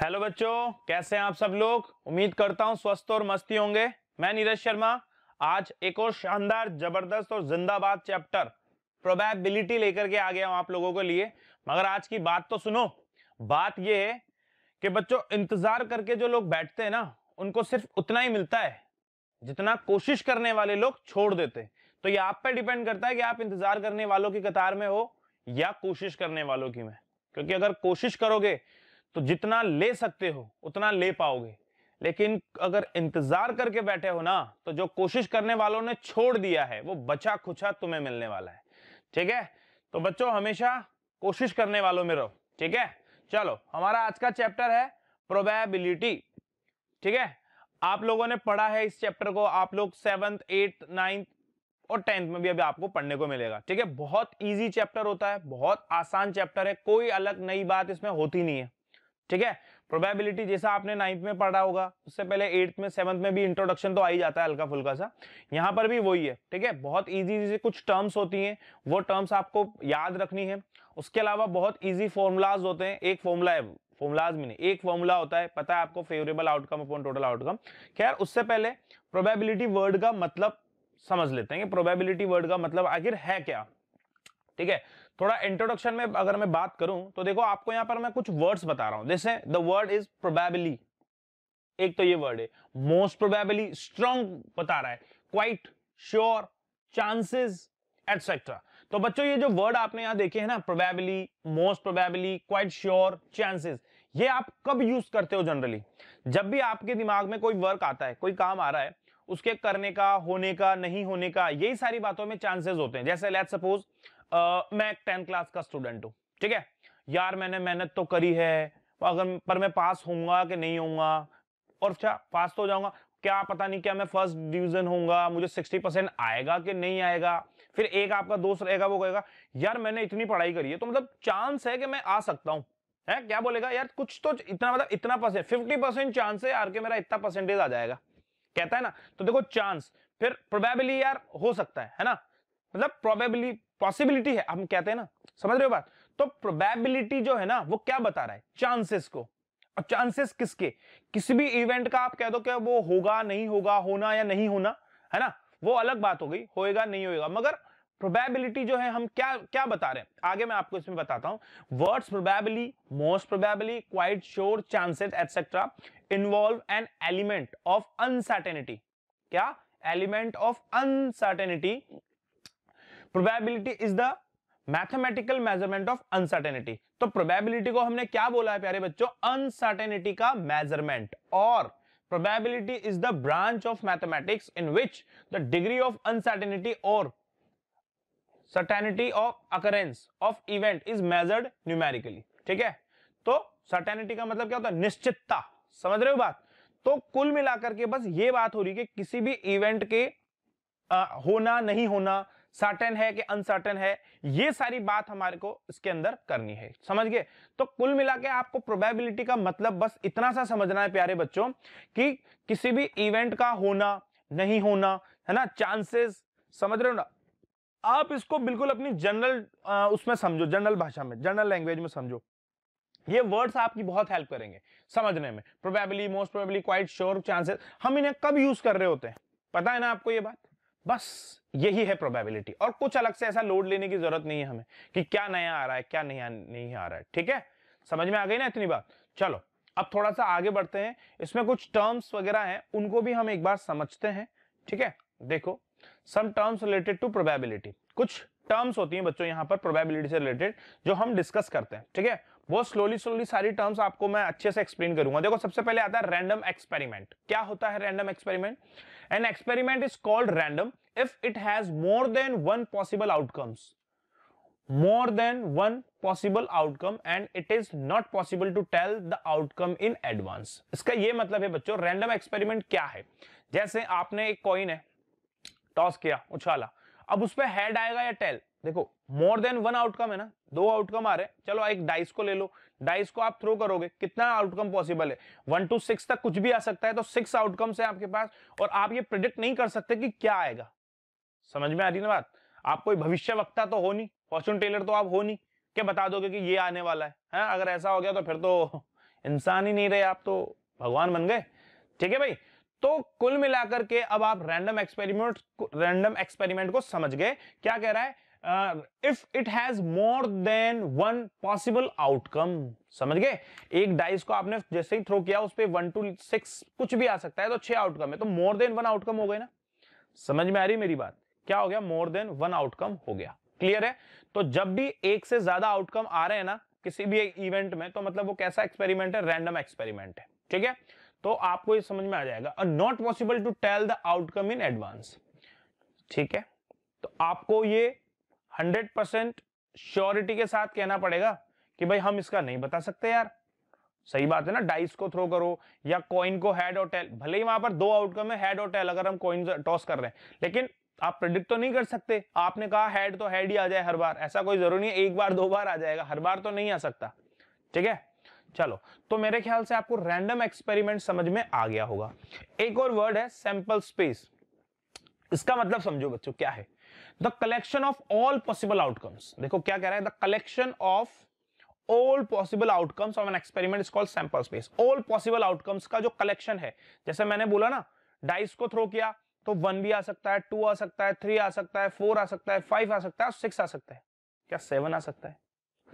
Hello बच्चों कैसे हैं आप सब लोग उम्मीद करता हूं स्वस्थ और मस्ती होंगे मैं नीरज शर्मा आज एक और शानदार जबरदस्त और जिंदाबाद चैप्टर प्रोबेबिलिटी लेकर के आ गया हूं आप लोगों के लिए मगर आज की बात तो सुनो बात यह है कि बच्चों इंतजार करके जो लोग बैठते हैं ना उनको सिर्फ उतना ही मिलता है जितना कोशिश करने वाले लोग छोड़ देते हैं तो ये आप पे डिपेंड करता है कि आप इंतजार करने वालों की कतार में हो या कोशिश करने वालों की में क्योंकि अगर कोशिश करोगे तो जितना ले सकते हो उतना ले पाओगे लेकिन अगर इंतजार करके बैठे हो ना तो जो कोशिश करने वालों ने छोड़ दिया है वो बचा खुचा तुम्हें मिलने वाला है ठीक है तो बच्चों हमेशा कोशिश करने वालों में रहो ठीक है चलो हमारा आज का चैप्टर है प्रोबेबिलिटी ठीक है आप लोगों ने पढ़ा है इस चैप्टर को आप लोग सेवंथ एट्थ नाइन्थ और टेंथ में भी अभी आपको पढ़ने को मिलेगा ठीक है बहुत ईजी चैप्टर होता है बहुत आसान चैप्टर है कोई अलग नई बात इसमें होती नहीं है ठीक है प्रोबेबिलिटी जैसा आपने नाइन्थ में पढ़ा होगा उससे पहले एट्थ में सेवन्थ में भी इंट्रोडक्शन तो आ ही जाता है हल्का फुल्का सा यहाँ पर भी वही है ठीक है बहुत ईजी इजी कुछ टर्म्स होती हैं वो टर्म्स आपको याद रखनी है उसके अलावा बहुत ईजी फॉर्मूलाज होते हैं एक फॉर्मूला है फॉर्मूलाज में नहीं एक फॉर्मूला होता है पता है आपको favourable outcome upon total outcome खैर उससे पहले प्रोबेबिलिटी वर्ड का मतलब समझ लेते हैं कि प्रोबेबिलिटी वर्ड का मतलब आखिर है क्या ठीक है थोड़ा इंट्रोडक्शन में अगर मैं बात करूं तो देखो आपको यहां पर मैं कुछ वर्ड्स बता रहा हूं जैसे द वर्ड इज प्रोबेबली एक तो ये वर्ड है मोस्ट प्रोबेबली स्ट्रॉन्ग बता रहा है क्वाइट श्योर चांसेस एटसेट्रा तो बच्चों ये जो वर्ड आपने यहां देखे हैं ना probably most probably quite sure chances ये आप कब यूज करते हो जनरली जब भी आपके दिमाग में कोई वर्क आता है कोई काम आ रहा है उसके करने का होने का नहीं होने का यही सारी बातों में चांसेस होते हैं जैसे लेट सपोज मैं टेंथ क्लास का स्टूडेंट हूं ठीक है यार मैंने मेहनत तो करी है अगर पर मैं पास होऊंगा कि नहीं होऊंगा और अच्छा पास तो हो जाऊंगा क्या पता नहीं क्या मैं फर्स्ट डिवीजन होऊंगा मुझे सिक्सटी परसेंट आएगा कि नहीं आएगा फिर एक आपका दोस्त रहेगा वो कहेगा यार मैंने इतनी पढ़ाई करी है तो मतलब चांस है कि मैं आ सकता हूँ है क्या बोलेगा यार कुछ तो इतना मतलब इतना परसेंट फिफ्टी परसेंट चांस है यार के मेरा इतना परसेंटेज आ जाएगा कहता है ना तो देखो चांस फिर प्रोबेबली यार हो सकता है है ना मतलब प्रोबेबली पॉसिबिलिटी है हम कहते हैं ना समझ रहे हो बात तो प्रोबेबिलिटी जो है ना वो क्या बता रहा है चांसेस को और चांसेस किसके किसी भी इवेंट का आप कह दो क्या वो होगा नहीं होगा होना या नहीं होना है ना वो अलग बात हो गई होएगा नहीं होएगा मगर प्रोबेबिलिटी जो है हम क्या क्या बता रहे हैं आगे मैं आपको इसमें बताता हूं words probably most probably quite sure chances etcetera involve an element of uncertainty क्या element of uncertainty probability is the mathematical measurement of uncertainty तो प्रोबेबिलिटी को हमने क्या बोला है प्यारे बच्चों अनसर्टेनिटी का मेजरमेंट और probability is the branch of mathematics in which the degree of uncertainty or certainty of occurrence of event is measured numerically ठीक है तो certainty का मतलब क्या होता है निश्चितता समझ रहे हो बात तो कुल मिलाकर के बस ये बात हो रही है कि किसी भी इवेंट के आ, होना नहीं होना सर्टेन है कि अनसर्टेन है ये सारी बात हमारे को इसके अंदर करनी है समझ गए तो कुल मिला के आपको प्रोबेबिलिटी का मतलब बस इतना सा समझना है प्यारे बच्चों कि किसी भी इवेंट का होना नहीं होना है ना चांसेस समझ रहे हो ना आप इसको बिल्कुल अपनी जनरल उसमें समझो जनरल भाषा में जनरल लैंग्वेज में समझो ये वर्ड्स आपकी बहुत हेल्प करेंगे समझने में probably most probably quite sure chances हम इन्हें कब यूज कर रहे होते हैं पता है ना आपको ये बात बस यही है प्रोबेबिलिटी और कुछ अलग से ऐसा लोड लेने की जरूरत नहीं है हमें कि क्या नया आ रहा है क्या नया नहीं आ रहा है ठीक है समझ में आ गई ना इतनी बात चलो अब थोड़ा सा आगे बढ़ते हैं इसमें कुछ टर्म्स वगैरह हैं उनको भी हम एक बार समझते हैं ठीक है देखो some terms related to probability कुछ टर्म्स होती हैं बच्चों यहाँ पर प्रोबेबिलिटी से रिलेटेड जो हम डिस्कस करते हैं ठीक है वो स्लोली स्लोली सारी टर्म्स आपको मैं अच्छे से एक्सप्लेन करूंगा देखो सबसे पहले आता है रैंडम एक्सपेरिमेंट क्या होता है random experiment an experiment is called random if it has more than one possible outcomes more than one possible outcome and it is not possible to tell the outcome in advance इसका ये मतलब है बच्चों random experiment क्या है जैसे आपने एक कॉइन है टॉस किया उछाला अब उस पर हेड आएगा या टेल देखो मोर देन वन आउटकम है ना दो आउटकम आ रहे हैं चलो एक डाइस को ले लो डाइस को आप थ्रो करोगे कितना आउटकम पॉसिबल है वन टू सिक्स तक कुछ भी आ सकता है तो सिक्स आउटकम है आपके पास और आप ये प्रिडिक्ट नहीं कर सकते कि क्या आएगा समझ में आ रही ना बात आप कोई भविष्य वक्ता तो हो नहीं फॉर्चून टेलर तो आप हो नहीं क्या बता दोगे कि ये आने वाला है हा? अगर ऐसा हो गया तो फिर तो इंसान ही नहीं रहे आप तो भगवान बन गए ठीक है भाई तो कुल मिलाकर के अब आप रैंडम एक्सपेरिमेंट रैंडम एक्सपेरिमेंट को समझ गए क्या कह रहा है if it has more than one possible outcome समझ गए एक डाइस को आपने जैसे ही थ्रो किया उस पर वन टू सिक्स कुछ भी आ सकता है तो छह आउटकम है तो मोर देन वन आउटकम हो गए ना समझ में आ रही मेरी बात क्या हो गया मोर देन वन आउटकम हो गया क्लियर है तो जब भी एक से ज्यादा आउटकम आ रहे हैं ना किसी भी एक इवेंट में तो मतलब वो कैसा एक्सपेरिमेंट है रैंडम एक्सपेरिमेंट है ठीक है तो आपको ये समझ में आ जाएगा not possible to tell the outcome in advance ठीक है तो आपको ये हंड्रेड परसेंट श्योरिटी के साथ कहना पड़ेगा कि भाई हम इसका नहीं बता सकते यार सही बात है ना डाइस को थ्रो करो या कॉइन को हेड और टेल भले ही वहां पर दो आउटकम है हेड और टेल अगर हम कॉइन टॉस कर रहे हैं लेकिन आप प्रिडिक्ट तो नहीं कर सकते आपने कहा हेड तो हेड ही आ जाए हर बार ऐसा कोई जरूरी नहीं है एक बार दो बार आ जाएगा हर बार तो नहीं आ सकता ठीक है चलो तो मेरे ख्याल से आपको रैंडम एक्सपेरिमेंट समझ में आ गया होगा एक और वर्ड है सैंपल स्पेस इसका मतलब समझो बच्चों क्या है the collection of all possible outcomes देखो क्या कह रहा है the collection of all possible outcomes of an experiment is called sample space all possible outcomes का जो कलेक्शन है जैसे मैंने बोला ना डाइस को थ्रो किया तो वन भी आ सकता है टू आ सकता है थ्री आ सकता है फोर आ सकता है फाइव आ सकता है सिक्स आ सकता है क्या सेवन आ सकता है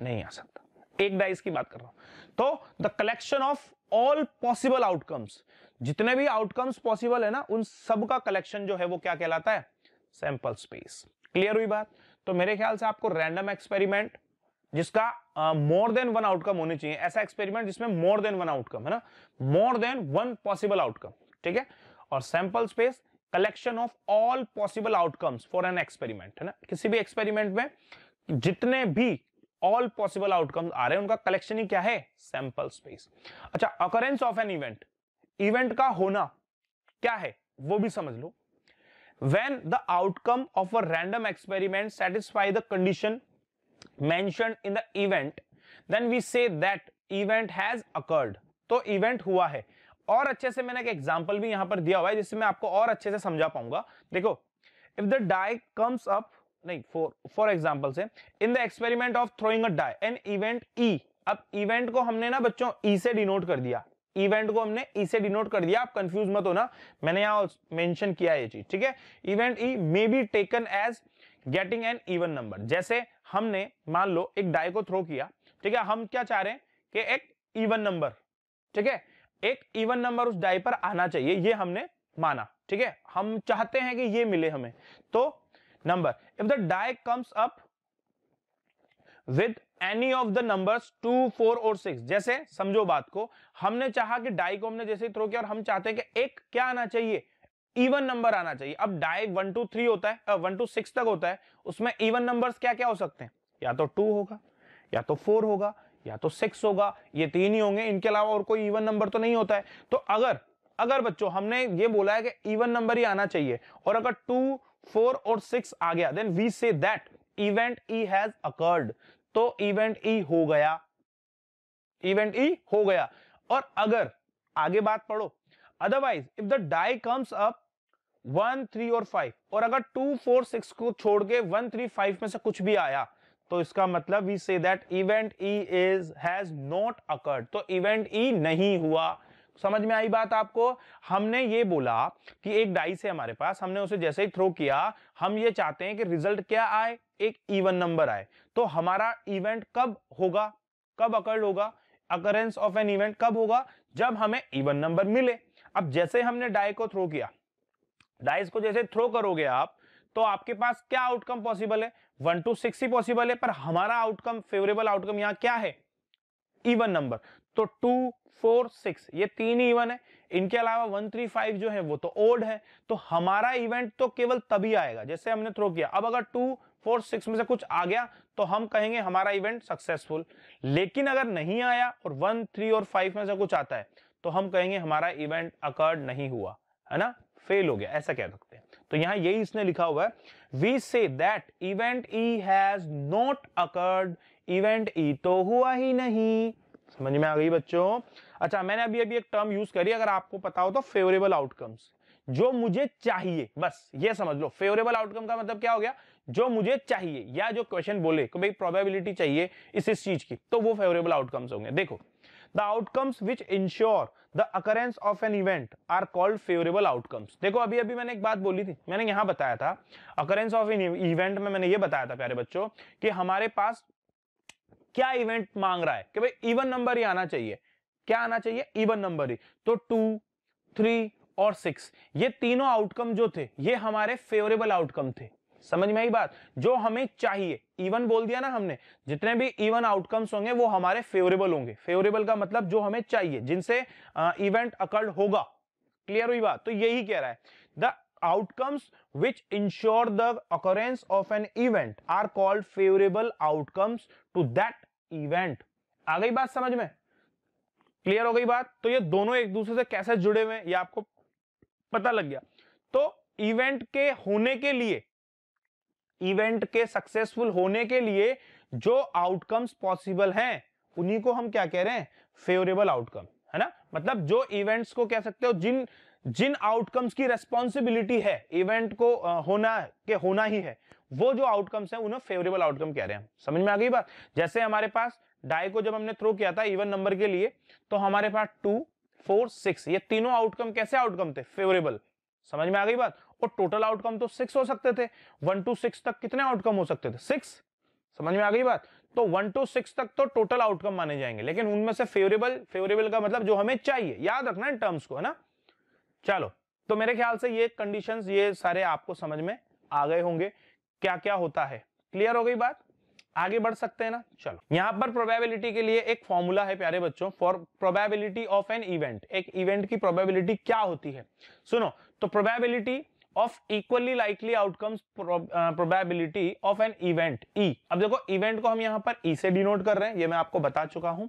नहीं आ सकता एक डाइस की बात कर रहा हूं तो the collection of all possible outcomes जितने भी आउटकम्स पॉसिबल है ना उन सब का कलेक्शन जो है वो क्या कहलाता है सैंपल स्पेस क्लियर हुई बात तो मेरे ख्याल से आपको रैंडम एक्सपेरिमेंट जिसका मोर देन वन आउटकम होने चाहिए ऐसा एक्सपेरिमेंट जिसमें मोर देन वन आउटकम है ना more than one possible outcome ठीक है और sample space collection of all possible outcomes for an experiment है ना किसी भी एक्सपेरिमेंट में जितने भी ऑल पॉसिबल आउटकम्स आ रहे हैं उनका कलेक्शन ही क्या है सैंपल स्पेस अच्छा occurrence of an event event का होना क्या है वो भी समझ लो when the outcome of a random experiment satisfy the condition mentioned in the event then we say that event has occurred तो event हुआ है और अच्छे से मैंने एक एग्जाम्पल भी यहां पर दिया हुआ है जिससे मैं आपको और अच्छे से समझा पाऊंगा देखो if the die comes up नहीं for for example say in the experiment of throwing a die an event E अब इवेंट को हमने ना बच्चों ई e से डिनोट कर दिया इवेंट को हमने इसे e डिनोट कर दिया आप कंफ्यूज मत होना मैंने यहाँ मेंशन किया ये चीज ठीक है event E may be taken as getting an even number जैसे हमने मान लो एक डाई को थ्रो किया ठीक है हम क्या चाह रहे हैं कि एक इवन नंबर ठीक है एक इवन नंबर उस डाई पर आना चाहिए ये हमने माना ठीक है हम चाहते हैं कि ये मिले हमें तो number if the die comes up with any of the numbers two four और सिक्स जैसे समझो बात को हमने चाहा कि डाई को हमने जैसे थ्रो किया और हम चाहते हैं कि एक क्या आना चाहिए इवन नंबर आना चाहिए अब डाई वन टू थ्री होता है वन टू सिक्स तक होता है उसमें इवन नंबर्स क्या क्या हो सकते हैं या तो टू होगा या तो फोर होगा या तो सिक्स होगा ये तीन ही होंगे इनके अलावा और कोई इवन नंबर तो नहीं होता है तो अगर अगर बच्चों हमने ये बोला है कि इवन नंबर ही आना चाहिए और अगर टू फोर और सिक्स आ गया then we say that event E has occurred तो इवेंट ई e हो गया इवेंट ई e हो गया और अगर आगे बात पढ़ो otherwise if the die comes up one three और फाइव और अगर टू फोर सिक्स को छोड़ के वन थ्री फाइव में से कुछ भी आया तो इसका मतलब we say that event E is has not occurred तो इवेंट ई e नहीं हुआ समझ में आई बात आपको हमने ये बोला कि एक डाइस है हमारे पास हमने उसे जैसे ही थ्रो किया हम ये चाहते हैं कि रिजल्ट क्या आए एक इवन नंबर आए तो हमारा इवेंट कब होगा कब अकर्ड होगा अकरेंस ऑफ एन इवेंट कब होगा जब हमें इवन नंबर मिले अब जैसे हमने डाई को थ्रो किया डाइस को जैसे थ्रो करोगे आप तो आपके पास क्या आउटकम पॉसिबल है वन टू सिक्स ही पॉसिबल है पर हमारा आउटकम फेवरेबल आउटकम यहाँ क्या है इवन नंबर तो टू फोर सिक्स ये तीन ही इवन है इनके अलावा वन थ्री फाइव जो है वो तो ओड है तो हमारा इवेंट तो केवल तभी आएगा जैसे हमने थ्रो किया अब अगर टू फोर सिक्स में से कुछ आ गया तो हम कहेंगे हमारा इवेंट सक्सेसफुल लेकिन अगर नहीं आया और वन थ्री और फाइव में से कुछ आता है तो हम कहेंगे हमारा इवेंट अकर्ड नहीं हुआ है ना फेल हो गया ऐसा कह सकते हैं तो यहां यही इसने लिखा हुआ है we say that event E has not occurred event E तो हुआ ही नहीं समझ में आ गई बच्चों अच्छा मैंने अभी अभी एक टर्म यूज करी अगर आपको पता हो तो फेवरेबल आउटकम्स जो मुझे चाहिए बस ये समझ लो फेवरेबल आउटकम का मतलब क्या हो गया जो मुझे चाहिए या जो क्वेश्चन बोले कि भाई प्रोबेबिलिटी चाहिए इस इस चीज की तो वो फेवरेबल आउटकम्स होंगे देखो the outcomes which ensure the occurrence of an event are called favourable outcomes देखो अभी अभी मैंने एक बात बोली थी मैंने यहां बताया था अकरेंस ऑफ एन इवेंट में मैंने ये बताया था प्यारे बच्चों कि हमारे पास क्या इवेंट मांग रहा है कि भाई इवन नंबर ही आना चाहिए क्या आना चाहिए इवन नंबर ही तो टू थ्री और सिक्स ये तीनों आउटकम जो थे ये हमारे फेवरेबल आउटकम थे समझ में आई बात जो हमें चाहिए इवन बोल दिया ना हमने जितने भी इवन आउटकम्स होंगे वो हमारे फेवरेबल होंगे फेवरेबल का मतलब जो हमें चाहिए जिनसे इवेंट अकर्ड होगा क्लियर हुई बात तो यही कह रहा है the outcomes which ensure the occurrence of an event are called favourable outcomes to that event आ गई बात समझ में क्लियर हो गई बात तो ये दोनों एक दूसरे से कैसे जुड़े हुए ये आपको पता लग गया तो इवेंट के होने के लिए इवेंट के सक्सेसफुल होने के लिए जो आउटकम्स पॉसिबल हैं उन्हीं को हम क्या कह रहे हैं फेवरेबल आउटकम है ना मतलब जो इवेंट्स को कह सकते हो जिन जिन आउटकम्स की रेस्पॉन्सिबिलिटी है इवेंट को होना के होना ही है वो जो आउटकम्स है उन्हें फेवरेबल आउटकम कह रहे हैं समझ में आ गई बात जैसे हमारे पास डाई को जब हमने थ्रो किया था इवन नंबर के लिए तो हमारे पास टू फोर सिक्स ये तीनों आउटकम कैसे आउटकम थे फेवरेबल समझ में आ गई बात और टोटल आउटकम तो सिक्स हो सकते थे वन टू सिक्स तक कितने आउटकम हो सकते थे सिक्स समझ में आ गई बात तो वन टू सिक्स तक तो टोटल आउटकम माने जाएंगे लेकिन उनमें से फेवरेबल फेवरेबल का मतलब जो हमें चाहिए याद रखना है टर्म्स को है ना चलो तो मेरे ख्याल से ये कंडीशंस ये सारे आपको समझ में आ गए होंगे क्या क्या होता है क्लियर हो गई बात आगे बढ़ सकते हैं ना चलो यहाँ पर प्रोबेबिलिटी के लिए एक फॉर्मूला है प्यारे बच्चों for probability of an event एक इवेंट की प्रोबेबिलिटी क्या होती है सुनो तो probability of equally likely outcomes probability of an event E अब देखो इवेंट को हम यहाँ पर ई e से डिनोट कर रहे हैं ये मैं आपको बता चुका हूं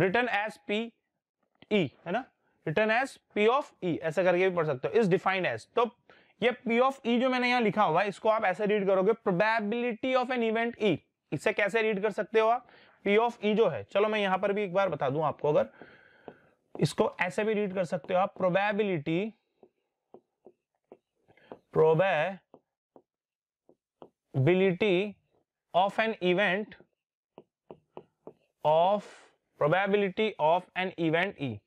रिटर्न एज पी ई है ना written as P of E ऐसा करके भी पढ़ सकते हो इज डिफाइंड एज तो ये पी ऑफ ई जो मैंने यहाँ लिखा हुआ है इसको आप ऐसे रीड करोगे probability of an event E इसे कैसे रीड कर सकते हो आप पी ऑफ ई जो है चलो मैं यहाँ पर भी एक बार बता दू आपको अगर इसको ऐसे भी रीड कर सकते हो आप probability probability of an event of probability of an event E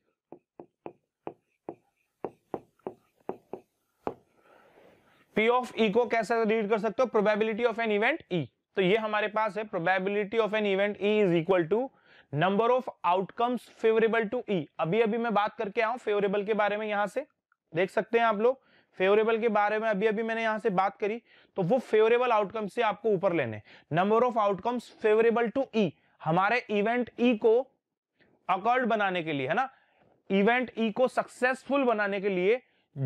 P of E को कैसे रीड कर सकते हो probability of an event E तो ये हमारे पास है probability of an event E is equal to number of outcomes favourable to E अभी अभी मैं बात करके आऊं फेवरेबल के बारे में यहां से देख सकते हैं आप लोग फेवरेबल के बारे में अभी अभी मैंने यहां से बात करी तो वो फेवरेबल आउटकम से आपको ऊपर लेने number of outcomes favourable to E हमारे इवेंट ई e को अकर्ड बनाने के लिए है ना इवेंट ई e को सक्सेसफुल बनाने के लिए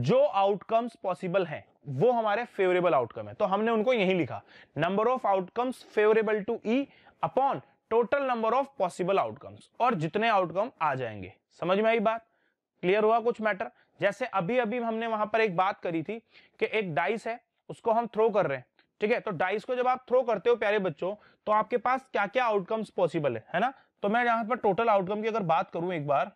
जो आउटकम्स पॉसिबल हैं वो हमारे फेवरेबल आउटकम है तो हमने उनको यही लिखा number of outcomes favourable to E upon total number of possible outcomes और जितने आउटकम आ जाएंगे समझ में आई बात क्लियर हुआ कुछ मैटर जैसे अभी अभी हमने वहां पर एक बात करी थी कि एक डाइस है उसको हम थ्रो कर रहे हैं ठीक है तो डाइस को जब आप थ्रो करते हो प्यारे बच्चों तो आपके पास क्या क्या आउटकम्स पॉसिबल है है ना तो मैं यहाँ पर टोटल आउटकम की अगर बात करूं एक बार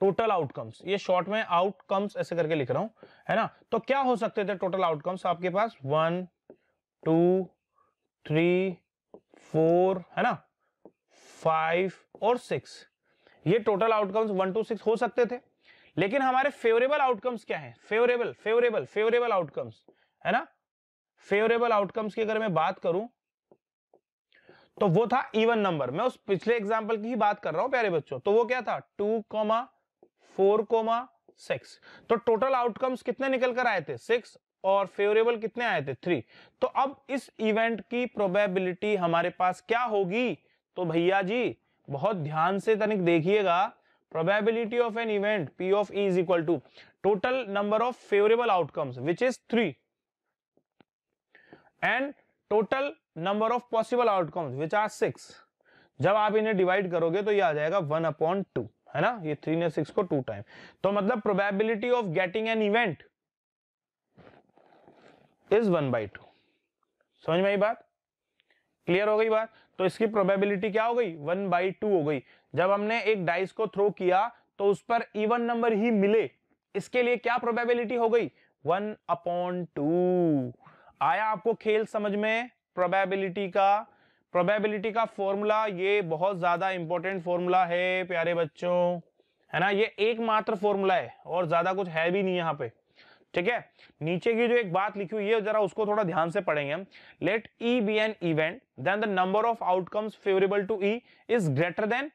टोटल आउटकम्स ये शॉर्ट में आउटकम्स ऐसे करके लिख रहा हूं है ना तो क्या हो सकते थे टोटल आउटकम्स आपके पास वन टू थ्री फोर है ना फाइव और सिक्स ये total outcomes one two six हो सकते थे लेकिन हमारे फेवरेबल आउटकम्स क्या है फेवरेबल फेवरेबल फेवरेबल आउटकम्स है ना फेवरेबल आउटकम्स की अगर मैं बात करूं तो वो था इवन नंबर मैं उस पिछले एग्जांपल की ही बात कर रहा हूं प्यारे बच्चों तो वो क्या था two comma four comma six तो टोटल आउटकम्स कितने निकल कर आए थे सिक्स और फेवरेबल कितने आए थे थ्री तो अब इस इवेंट की प्रोबेबिलिटी हमारे पास क्या होगी तो भैया जी बहुत ध्यान से तनिक देखिएगा probability of an event P of is equal to total number of favourable outcomes which is three and total number of possible outcomes which are six जब आप इन्हें डिवाइड करोगे तो ये आ जाएगा वन अपॉन टू है ना ये थ्री ने सिक्स को टू टाइम तो मतलब probability of getting an event is one by two समझ में बात क्लियर हो गई बात तो इसकी प्रोबेबिलिटी क्या हो गई वन बाई टू हो गई जब हमने एक डाइस को थ्रो किया तो उस पर इवन नंबर ही मिले इसके लिए क्या प्रोबेबिलिटी हो गई वन अपॉन टू आया आपको खेल समझ में प्रोबेबिलिटी का प्रोबेबिलिटी का फॉर्मूला ये बहुत ज्यादा इंपॉर्टेंट फॉर्मूला है प्यारे बच्चों है ना ये एकमात्र फॉर्मूला है और ज्यादा कुछ है भी नहीं यहाँ पे ठीक है नीचे की जो एक बात लिखी हुई है जरा उसको थोड़ा ध्यान से पढ़ेंगे हम let E be an event then the number of outcomes favourable to E is greater than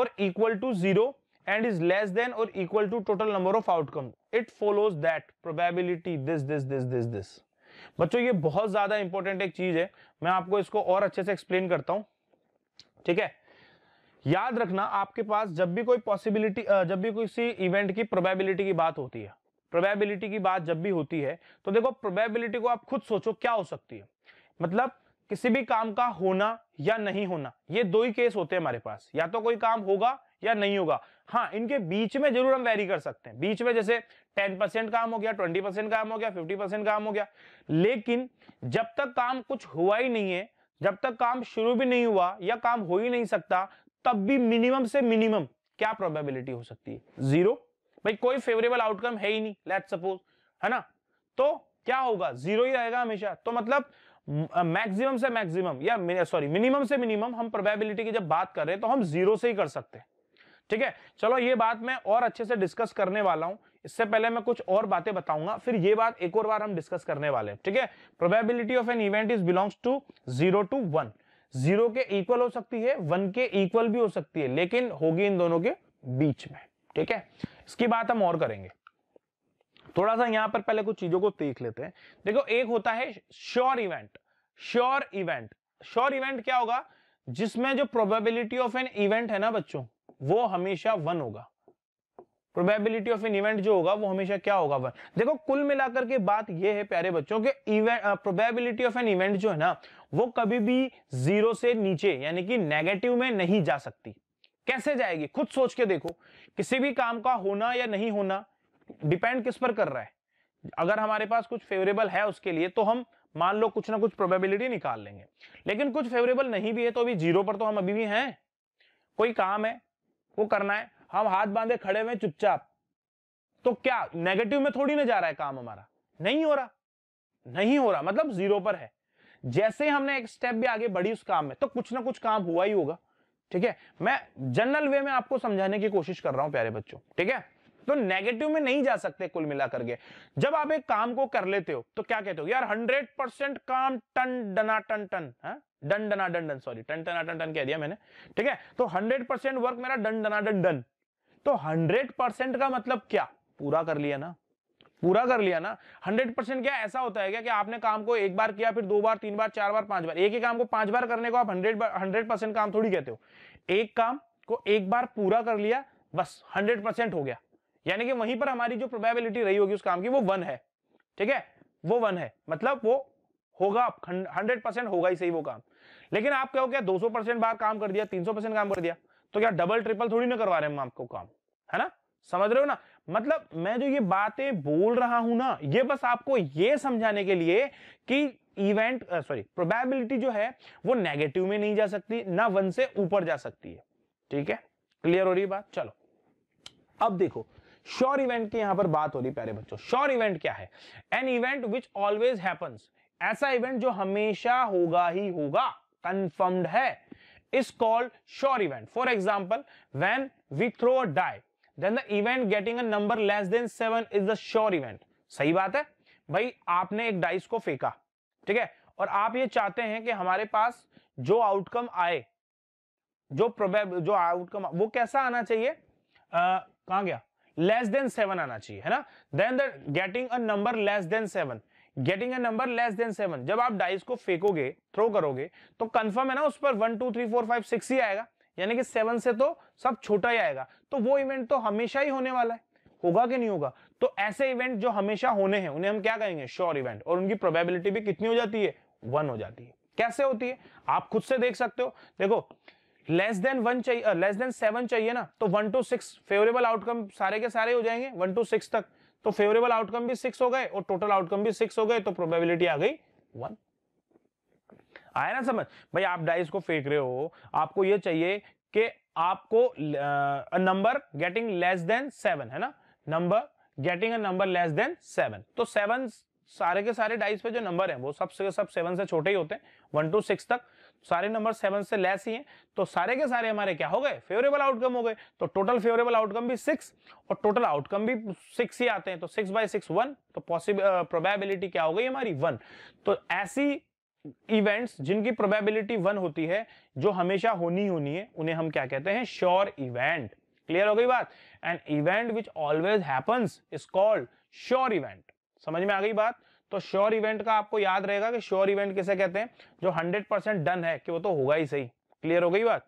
और equal to zero and is less than और equal to total number of outcomes. It follows that probability this this this this this बच्चों ये बहुत ज्यादा important एक चीज है मैं आपको इसको और अच्छे से एक्सप्लेन करता हूं ठीक है याद रखना आपके पास जब भी कोई पॉसिबिलिटी जब भी किसी इवेंट की प्रोबेबिलिटी की बात होती है प्रोबेबिलिटी की बात जब भी होती है तो देखो प्रोबेबिलिटी को आप खुद सोचो क्या हो सकती है मतलब किसी भी काम का होना या नहीं होना ये दो ही केस होते हैं हमारे पास या तो कोई काम होगा या नहीं होगा हाँ इनके बीच में जरूर हम वेरी कर सकते हैं बीच में जैसे 10 परसेंट काम हो गया 20 परसेंट काम हो गया 50 परसेंट काम हो गया लेकिन जब तक काम कुछ हुआ ही नहीं है जब तक काम शुरू भी नहीं हुआ या काम हो ही नहीं सकता तब भी मिनिमम से मिनिमम क्या प्रोबेबिलिटी हो सकती है जीरो भाई कोई फेवरेबल आउटकम है ही नहीं लेट सपोज है ना तो क्या होगा जीरो ही रहेगा हमेशा तो मतलब मैक्सिमम से मैक्सिमम या सॉरी मिनिमम से मिनिमम हम प्रोबेबिलिटी की जब बात कर रहे हैं तो हम जीरो से ही कर सकते हैं ठीक है चलो ये बात मैं और अच्छे से डिस्कस करने वाला हूं इससे पहले मैं कुछ और बातें बताऊंगा फिर ये बात एक और बार हम डिस्कस करने वाले हैं ठीक है probability of an event is belongs to zero to one zero के इक्वल हो सकती है वन के इक्वल भी हो सकती है लेकिन होगी इन दोनों के बीच में ठीक है इसकी बात हम और करेंगे थोड़ा सा यहां पर पहले कुछ चीजों को देख लेते हैं देखो एक होता है sure event sure event sure event क्या होगा जिसमें जो प्रोबेबिलिटी ऑफ एन इवेंट है ना बच्चों वो हमेशा वन होगा प्रोबेबिलिटी ऑफ एन इवेंट जो होगा वो हमेशा क्या होगा वन देखो कुल मिलाकर के बात ये है प्यारे बच्चों के event probability of an event जो है ना वो कभी भी जीरो से नीचे यानी कि नेगेटिव में नहीं जा सकती कैसे जाएगी खुद सोच के देखो किसी भी काम का होना या नहीं होना डिपेंड किस पर कर रहा है अगर हमारे पास कुछ फेवरेबल है उसके लिए तो हम मान लो कुछ ना कुछ प्रोबेबिलिटी निकाल लेंगे लेकिन कुछ फेवरेबल नहीं भी है तो अभी जीरो पर तो हम अभी भी हैं कोई काम है को करना है हम हाथ बांधे खड़े हुए चुपचाप तो क्या नेगेटिव में थोड़ी ना जा रहा है काम हमारा नहीं हो रहा नहीं हो रहा मतलब जीरो पर है जैसे हमने एक स्टेप भी आगे बढ़ी उस काम में तो कुछ ना कुछ काम हुआ ही होगा ठीक है मैं जनरल वे में आपको समझाने की कोशिश कर रहा हूं प्यारे बच्चों ठीक है तो नेगेटिव में नहीं जा सकते कुल मिलाकर के जब आप एक काम को कर लेते हो तो क्या कहते हो यार हंड्रेड परसेंट काम टन डना टन टन है हाँ? डंडना डंडन सॉरी टन टना टन कह दिया मैंने ठीक है तो हंड्रेड परसेंट वर्क मेरा डंडना डंडन तो हंड्रेड परसेंट का मतलब क्या पूरा कर लिया ना पूरा कर लिया ना हंड्रेड परसेंट क्या ऐसा होता है क्या कि आपने काम को एक बार किया फिर दो बार तीन बार चार बार पांच बार एक ही काम को पांच बार करने को आप हंड्रेड हंड्रेड परसेंट काम थोड़ी कहते हो एक काम को एक बार पूरा कर लिया बस हंड्रेड परसेंट हो गया यानी कि वहीं पर हमारी जो प्रोबेबिलिटी रही होगी उस काम की वो वन है ठीक है वो वन है मतलब वो होगा हंड्रेड परसेंट होगा ही सही वो काम लेकिन आप क्या हो गया 200 परसेंट बार काम कर दिया तीन सौ परसेंट काम कर दिया तो क्या डबल ट्रिपल थोड़ी ना करवा रहे हम आपको काम है ना समझ रहे हो ना मतलब मैं जो ये बातें बोल रहा हूं ना ये बस आपको ये समझाने के लिए कि इवेंट सॉरी प्रोबेबिलिटी जो है वो नेगेटिव में नहीं जा सकती ना वन से ऊपर जा सकती है ठीक है क्लियर हो रही बात चलो अब देखो श्योर इवेंट की यहां पर बात हो रही प्यारे बच्चों श्योर इवेंट क्या है an event which always happens ऐसा इवेंट जो हमेशा होगा ही होगा कंफर्म्ड है is called sure event for example when we throw a die then the event getting a number less than seven is the sure event. सही बात है भाई आपने एक डाइस को फेंका ठीक है और आप ये चाहते हैं कि हमारे पास जो आउटकम आए जो प्रोबेब जो आउटकम वो कैसा आना चाहिए कहा गया लेस देन सेवन आना चाहिए है ना then the getting a number less than seven getting a number less than seven जब आप डाइस को फेंकोगे थ्रो करोगे तो कंफर्म है ना उस पर one two three four five six ही आएगा यानी कि सेवन से तो सब छोटा ही आएगा तो वो इवेंट तो हमेशा ही होने वाला है होगा कि नहीं होगा तो ऐसे इवेंट जो हमेशा होने हैं उन्हें हम क्या कहेंगे श्योर इवेंट और उनकी प्रोबेबिलिटी भी कितनी हो जाती है वन हो जाती है कैसे होती है आप खुद से देख सकते हो देखो लेस देन वन चाहिए लेस देन सेवन चाहिए ना तो one two six favourable outcome सारे के सारे हो जाएंगे वन टू सिक्स तक तो फेवरेबल आउटकम भी सिक्स हो गए और टोटल आउटकम भी सिक्स हो गए तो प्रोबेबिलिटी आ गई वन आया ना समझ भाई आप डाइस को फेंक रहे हो आपको यह चाहिए कि आपको number getting less than seven है ना number getting a number less than seven तो सेवन सारे के सारे डाइस पे जो नंबर है वो सब से सब सेवन से छोटे ही होते हैं वन टू सिक्स तक सारे नंबर सेवन से लेस ही हैं तो सारे के सारे हमारे क्या हो गए फेवरेबल आउटकम हो गए तो टोटल फेवरेबल आउटकम भी सिक्स और टोटल आउटकम भी सिक्स ही आते हैं तो सिक्स बाई सिक्स वन तो पॉसिबल प्रोबेबिलिटी क्या हो गई हमारी वन तो ऐसी इवेंट्स जिनकी प्रोबेबिलिटी वन होती है जो हमेशा होनी होनी है उन्हें हम क्या कहते हैं श्योर इवेंट क्लियर हो गई बात and event which always happens is called sure event समझ में आ गई बात तो श्योर इवेंट का आपको याद रहेगा कि श्योर इवेंट किसे कहते हैं जो हंड्रेड परसेंट डन है कि वो तो होगा ही सही क्लियर हो गई बात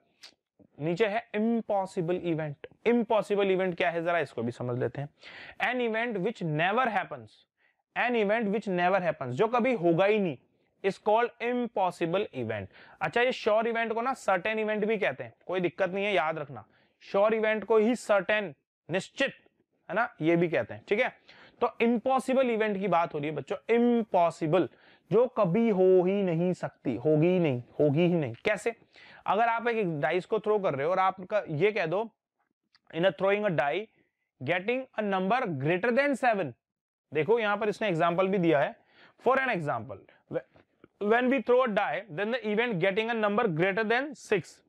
नीचे है इम्पॉसिबल इवेंट इम्पॉसिबल इवेंट क्या है जरा इसको भी समझ लेते हैं an event which never happens an event which never happens जो कभी होगा ही नहीं इस कॉल्ड इम्पॉसिबल इवेंट अच्छा ये श्योर इवेंट को ना सर्टेन इवेंट भी कहते हैं कोई दिक्कत नहीं है याद रखना श्योर इवेंट को ही सर्टेन निश्चित है ना ये भी कहते हैं ठीक है तो इम्पॉसिबल इवेंट की बात हो रही है बच्चों इम्पॉसिबल जो कभी हो ही नहीं सकती होगी ही नहीं होगी ही नहीं कैसे अगर आप एक डाइस को थ्रो कर रहे हो और आपका ये कह दो in a throwing a die getting a number greater than seven देखो यहां पर इसने एग्जाम्पल भी दिया है for an example when we throw a die then the event getting a number greater than six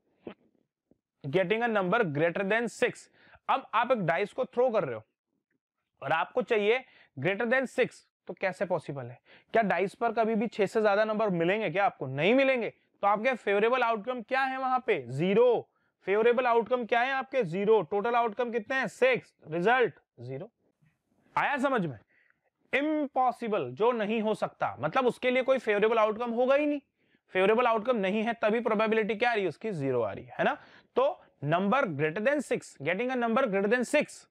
getting a number greater than six अब आप एक डाइस को थ्रो कर रहे हो और आपको चाहिए ग्रेटर देन सिक्स तो कैसे पॉसिबल है क्या डाइस पर कभी भी छह से ज्यादा नंबर मिलेंगे क्या आपको नहीं मिलेंगे तो आपके फेवरेबल आउटकम क्या है वहां पे जीरो फेवरेबल आउटकम क्या है आपके जीरो टोटल आउटकम कितने हैं सिक्स रिजल्ट जीरो आया समझ में इम्पॉसिबल जो नहीं हो सकता मतलब उसके लिए कोई फेवरेबल आउटकम होगा ही नहीं फेवरेबल आउटकम नहीं है तभी प्रोबेबिलिटी क्या आ रही है उसकी जीरो आ रही है ना तो number greater than six getting a number greater than six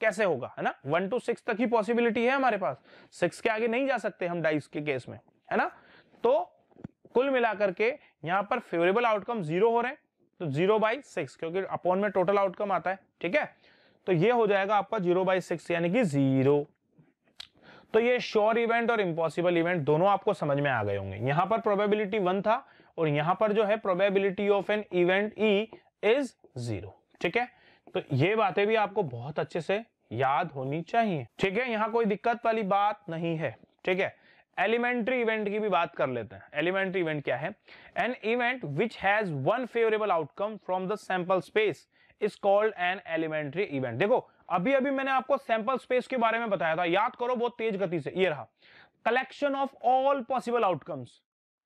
कैसे होगा है ना वन टू सिक्स तक ही पॉसिबिलिटी है हमारे पास सिक्स के आगे नहीं जा सकते हम डाइस के केस में है ना तो कुल मिलाकर के यहां पर फेवरेबल आउटकम जीरो हो रहे हैं तो जीरो बाई सिक्स क्योंकि अपॉन में टोटल आउटकम आता है ठीक है तो ये हो जाएगा आपका जीरो बाई सिक्स यानी कि जीरो तो ये श्योर इवेंट और इम्पॉसिबल इवेंट दोनों आपको समझ में आ गए होंगे यहां पर प्रोबेबिलिटी वन था और यहां पर जो है probability of an event E is zero ठीक है तो ये बातें भी आपको बहुत अच्छे से याद होनी चाहिए ठीक है यहाँ कोई दिक्कत वाली बात नहीं है ठीक है एलिमेंट्री इवेंट की भी बात कर लेते हैं एलिमेंट्री इवेंट क्या है an event which has one favourable outcome from the sample space is called an elementary event देखो अभी अभी मैंने आपको सैंपल स्पेस के बारे में बताया था याद करो बहुत तेज गति से ये रहा collection of all possible outcomes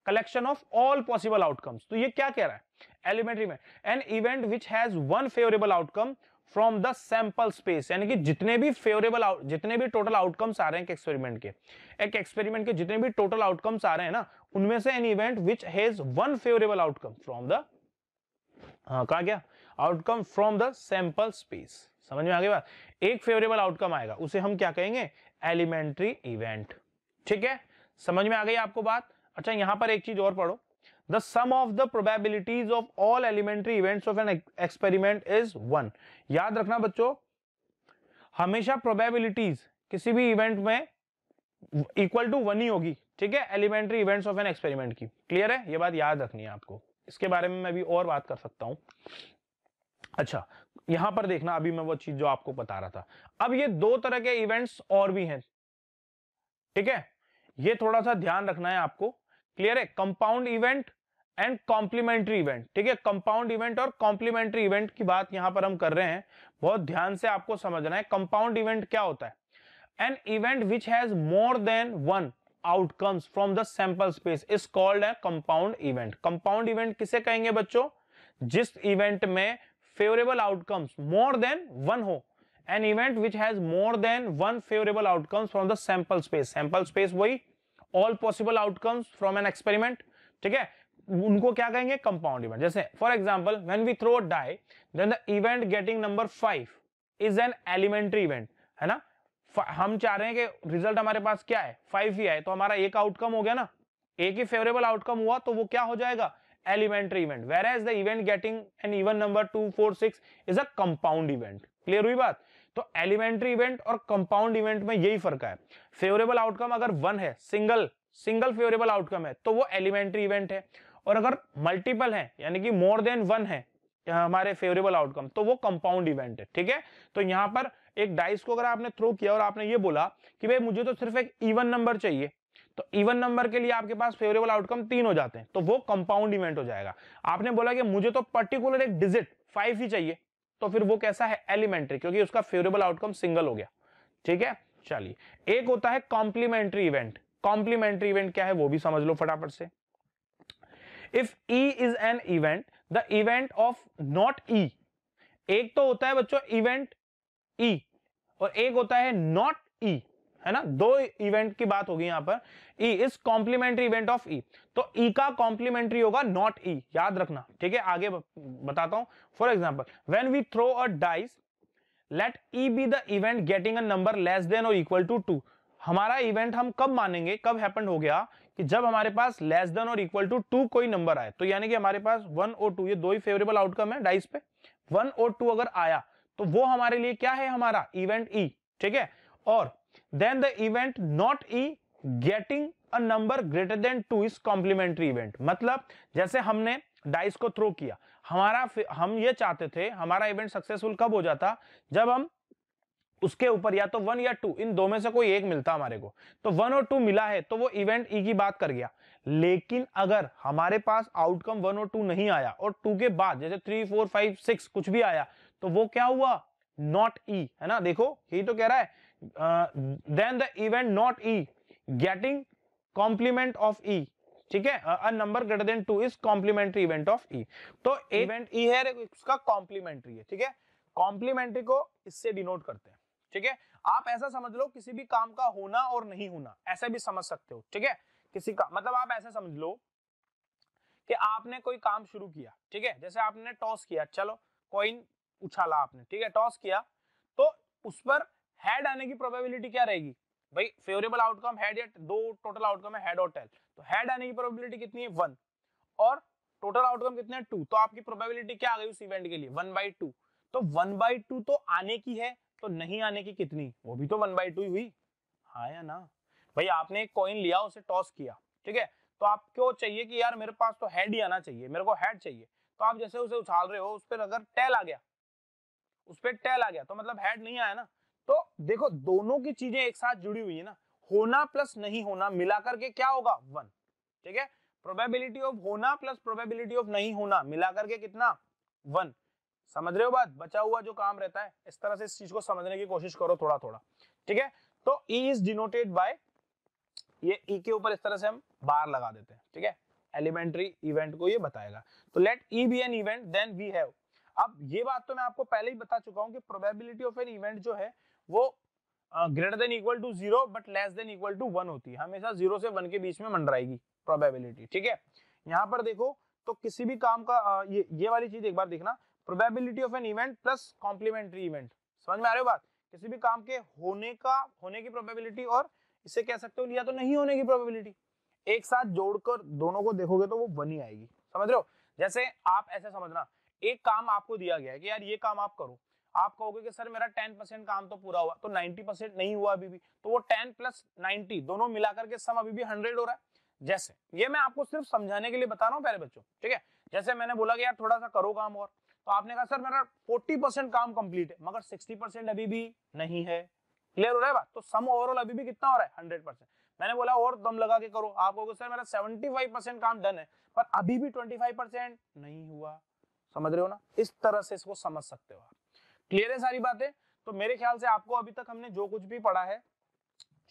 collection of all possible outcomes तो ये क्या कह रहा है एलिमेंट्री में an event which has one favourable outcome from the sample space यानी कि जितने भी फेवरेबल जितने भी टोटल आउटकम्स आ रहे हैं एक एक्सपेरिमेंट के एक एक्सपेरिमेंट के जितने भी टोटल आउटकम्स आ रहे हैं ना उनमें से an event which has one favourable outcome from the हाँ कहा गया outcome from the sample space समझ में आ गया एक फेवरेबल आउटकम आएगा उसे हम क्या कहेंगे एलिमेंट्री इवेंट ठीक है समझ में आ गई आपको बात अच्छा यहां पर एक चीज और पढ़ो the sum of the probabilities of all elementary events of an experiment is one याद रखना बच्चों हमेशा probabilities किसी भी इवेंट में इक्वल टू वन ही होगी ठीक है elementary events of an experiment की क्लियर है ये बात याद रखनी है आपको इसके बारे में मैं भी और बात कर सकता हूं अच्छा यहां पर देखना अभी मैं वो चीज जो आपको बता रहा था अब ये दो तरह के इवेंट्स और भी हैं ठीक है ये थोड़ा सा ध्यान रखना है आपको क्लियर है compound event and complementary event ठीक है कंपाउंड इवेंट और कॉम्प्लीमेंट्री इवेंट की बात यहां पर हम कर रहे हैं बहुत ध्यान से आपको समझना है कंपाउंड इवेंट क्या होता है an event which has more than one outcomes from the sample space is called है कंपाउंड इवेंट कंपाउंड इवेंट किसे कहेंगे बच्चों जिस इवेंट में favourable outcomes more than one हो an event which has more than one favourable outcomes from the sample space sample space वही all possible outcomes from an experiment ठीक है उनको क्या कहेंगे कंपाउंड इवेंट जैसे for example when we throw die then the event getting number five is an elementary event है ना हम चाह रहे हैं कि रिजल्ट हमारे पास क्या है फाइव ही आए तो हमारा एक आउटकम हो गया ना एक ही फेवरेबल आउटकम हुआ तो वो क्या हो जाएगा elementary event whereas the event getting an even number two four six is a compound event clear हुई बात तो एलिमेंट्री इवेंट और कंपाउंड इवेंट में यही फर्क है फेवरेबल आउटकम अगर वन है सिंगल सिंगल फेवरेबल आउटकम है तो वो एलिमेंट्री इवेंट है और अगर मल्टीपल है यानी कि मोर देन वन है हमारे फेवरेबल आउटकम तो वो कंपाउंड इवेंट है ठीक है तो यहां पर एक डाइस को अगर आपने थ्रो किया और आपने ये बोला कि भाई मुझे तो सिर्फ एक इवन नंबर चाहिए तो इवन नंबर के लिए आपके पास फेवरेबल आउटकम तीन हो जाते हैं तो वो कंपाउंड इवेंट हो जाएगा आपने बोला कि मुझे तो पर्टिकुलर एक डिजिट फाइव ही चाहिए तो फिर वो कैसा है एलिमेंट्री क्योंकि उसका फेवरेबल आउटकम सिंगल हो गया ठीक है चलिए एक होता है कॉम्प्लीमेंट्री इवेंट कॉम्प्लीमेंट्री इवेंट क्या है वो भी समझ लो फटाफट से if E is an event the event of not E एक तो होता है बच्चों इवेंट ई e। और एक होता है नॉट ई e। है ना दो इवेंट की बात होगी यहां पर E is complementary event of E तो ई e का कॉम्प्लीमेंट्री होगा नॉट ई e, याद रखना ठीक है आगे बताता हूं for example when we throw a dice let E be the event getting a number less than और इक्वल टू टू हमारा इवेंट हम कब मानेंगे कब हैपन हो गया कि जब हमारे पास लेस देन और इक्वल टू टू कोई नंबर आए तो यानी कि हमारे पास वन और टू ये दो ही फेवरेबल आउटकम है डाइस पे वन और टू अगर आया तो वो हमारे लिए क्या है हमारा इवेंट ई e, ठीक है और then the event not e getting a number greater than two is complementary event मतलब जैसे हमने डाइस को थ्रो किया हमारा हम ये चाहते थे हमारा इवेंट सक्सेसफुल कब हो जाता जब हम उसके ऊपर या तो वन या टू इन दो में से कोई एक मिलता हमारे को तो वन और टू मिला है तो वो इवेंट ई e की बात कर गया लेकिन अगर हमारे पास आउटकम वन और टू नहीं आया और टू के बाद जैसे थ्री फोर फाइव सिक्स कुछ भी आया तो वो क्या हुआ नॉट ई e, है ना देखो यही तो कह रहा है then the event not E getting complement of E ठीक है a number greater than two is complementary event of E तो इवेंट e- ई e है इसका कॉम्प्लीमेंट्री है ठीक है कॉम्प्लीमेंट्री को इससे डिनोट करते हैं ठीक है आप ऐसा समझ लो किसी भी काम का होना और नहीं होना ऐसा भी समझ सकते हो ठीक है किसी का मतलब आप ऐसा समझ लो कि आपने कोई काम शुरू किया ठीक है जैसे आपने टॉस किया चलो कॉइन उछाला आपने ठीक है टॉस किया तो उस पर हेड आने की प्रोबेबिलिटी क्या रहेगी भाई फेवरेबल आउटकम हेड या दो टोटल आउटकम है हेड और टेल तो हेड आने की प्रोबेबिलिटी कितनी है वन और टोटल आउटकम कितने हैं टू तो आपकी प्रोबेबिलिटी क्या आ गई उस इवेंट के लिए वन बाई टू तो वन बाई टू तो आने की है तो नहीं आने की कितनी वो भी तो वन बाई टू हुई हाँ या ना भाई आपने एक कॉइन लिया उसे टॉस किया ठीक है तो आपको चाहिए कि यार मेरे पास तो हेड ही आना चाहिए मेरे को हेड चाहिए तो आप जैसे उसे उछाल रहे हो उस पर अगर टेल आ गया उस पर टेल आ गया तो मतलब हेड नहीं आया ना तो देखो दोनों की चीजें एक साथ जुड़ी हुई है ना होना प्लस नहीं होना मिलाकर के क्या होगा वन ठीक है प्रोबेबिलिटी ऑफ होना प्लस प्रोबेबिलिटी ऑफ नहीं होना मिलाकर के कितना वन समझ रहे हो बात बचा हुआ जो काम रहता है इस तरह से इस चीज को समझने की कोशिश करो थोड़ा थोड़ा ठीक है तो ई इज डिनोटेड बाय ये ई e के ऊपर इस तरह से हम बार लगा देते हैं ठीक है एलिमेंट्री इवेंट को ये बताएगा तो let E be an event then we have अब ये बात तो मैं आपको पहले ही बता चुका हूं कि प्रोबेबिलिटी ऑफ एन इवेंट जो है वो greater than equal to zero but less than equal to one होती है हमेशा जीरो से वन के बीच में मंडराएगी प्रोबेबिलिटी ठीक है यहाँ पर देखो तो किसी भी काम का आ, ये ये वाली चीज एक बार देखना probability of an event plus complementary event समझ में आ रहे हो बात किसी भी काम के होने का होने की प्रोबेबिलिटी और इसे कह सकते हो लिया तो नहीं होने की प्रोबेबिलिटी एक साथ जोड़कर दोनों को देखोगे तो वो वन ही आएगी समझ रहे हो जैसे आप ऐसे समझना एक काम आपको दिया गया है कि यार ये काम आप करो आप कहोगे कि सर मेरा 10 परसेंट काम तो पूरा हुआ तो 90 परसेंट नहीं हुआ अभी भी तो वो 10 प्लस 90 दोनों मिलाकर के सम अभी भी 100 हो रहा है जैसे ये मैं आपको सिर्फ समझाने के लिए बता रहा हूँ पहले बच्चों ठीक है जैसे मैंने बोला कि यार थोड़ा सा करो काम और तो आपने कहा सर मेरा फोर्टी काम कम्प्लीट है मगर सिक्सटी अभी भी नहीं है क्लियर हो रहा है बात तो सम ओवरऑल अभी भी कितना हो रहा है हंड्रेड परसेंट मैंने बोला और दम लगा के करो आप कहोगे सर मेरा सेवेंटी फाइव परसेंट काम डन है पर अभी भी ट्वेंटी फाइव परसेंट नहीं हुआ समझ रहे हो ना इस तरह से इसको समझ सकते हो आप क्लियर है सारी बातें तो मेरे ख्याल से आपको अभी तक हमने जो कुछ भी पढ़ा है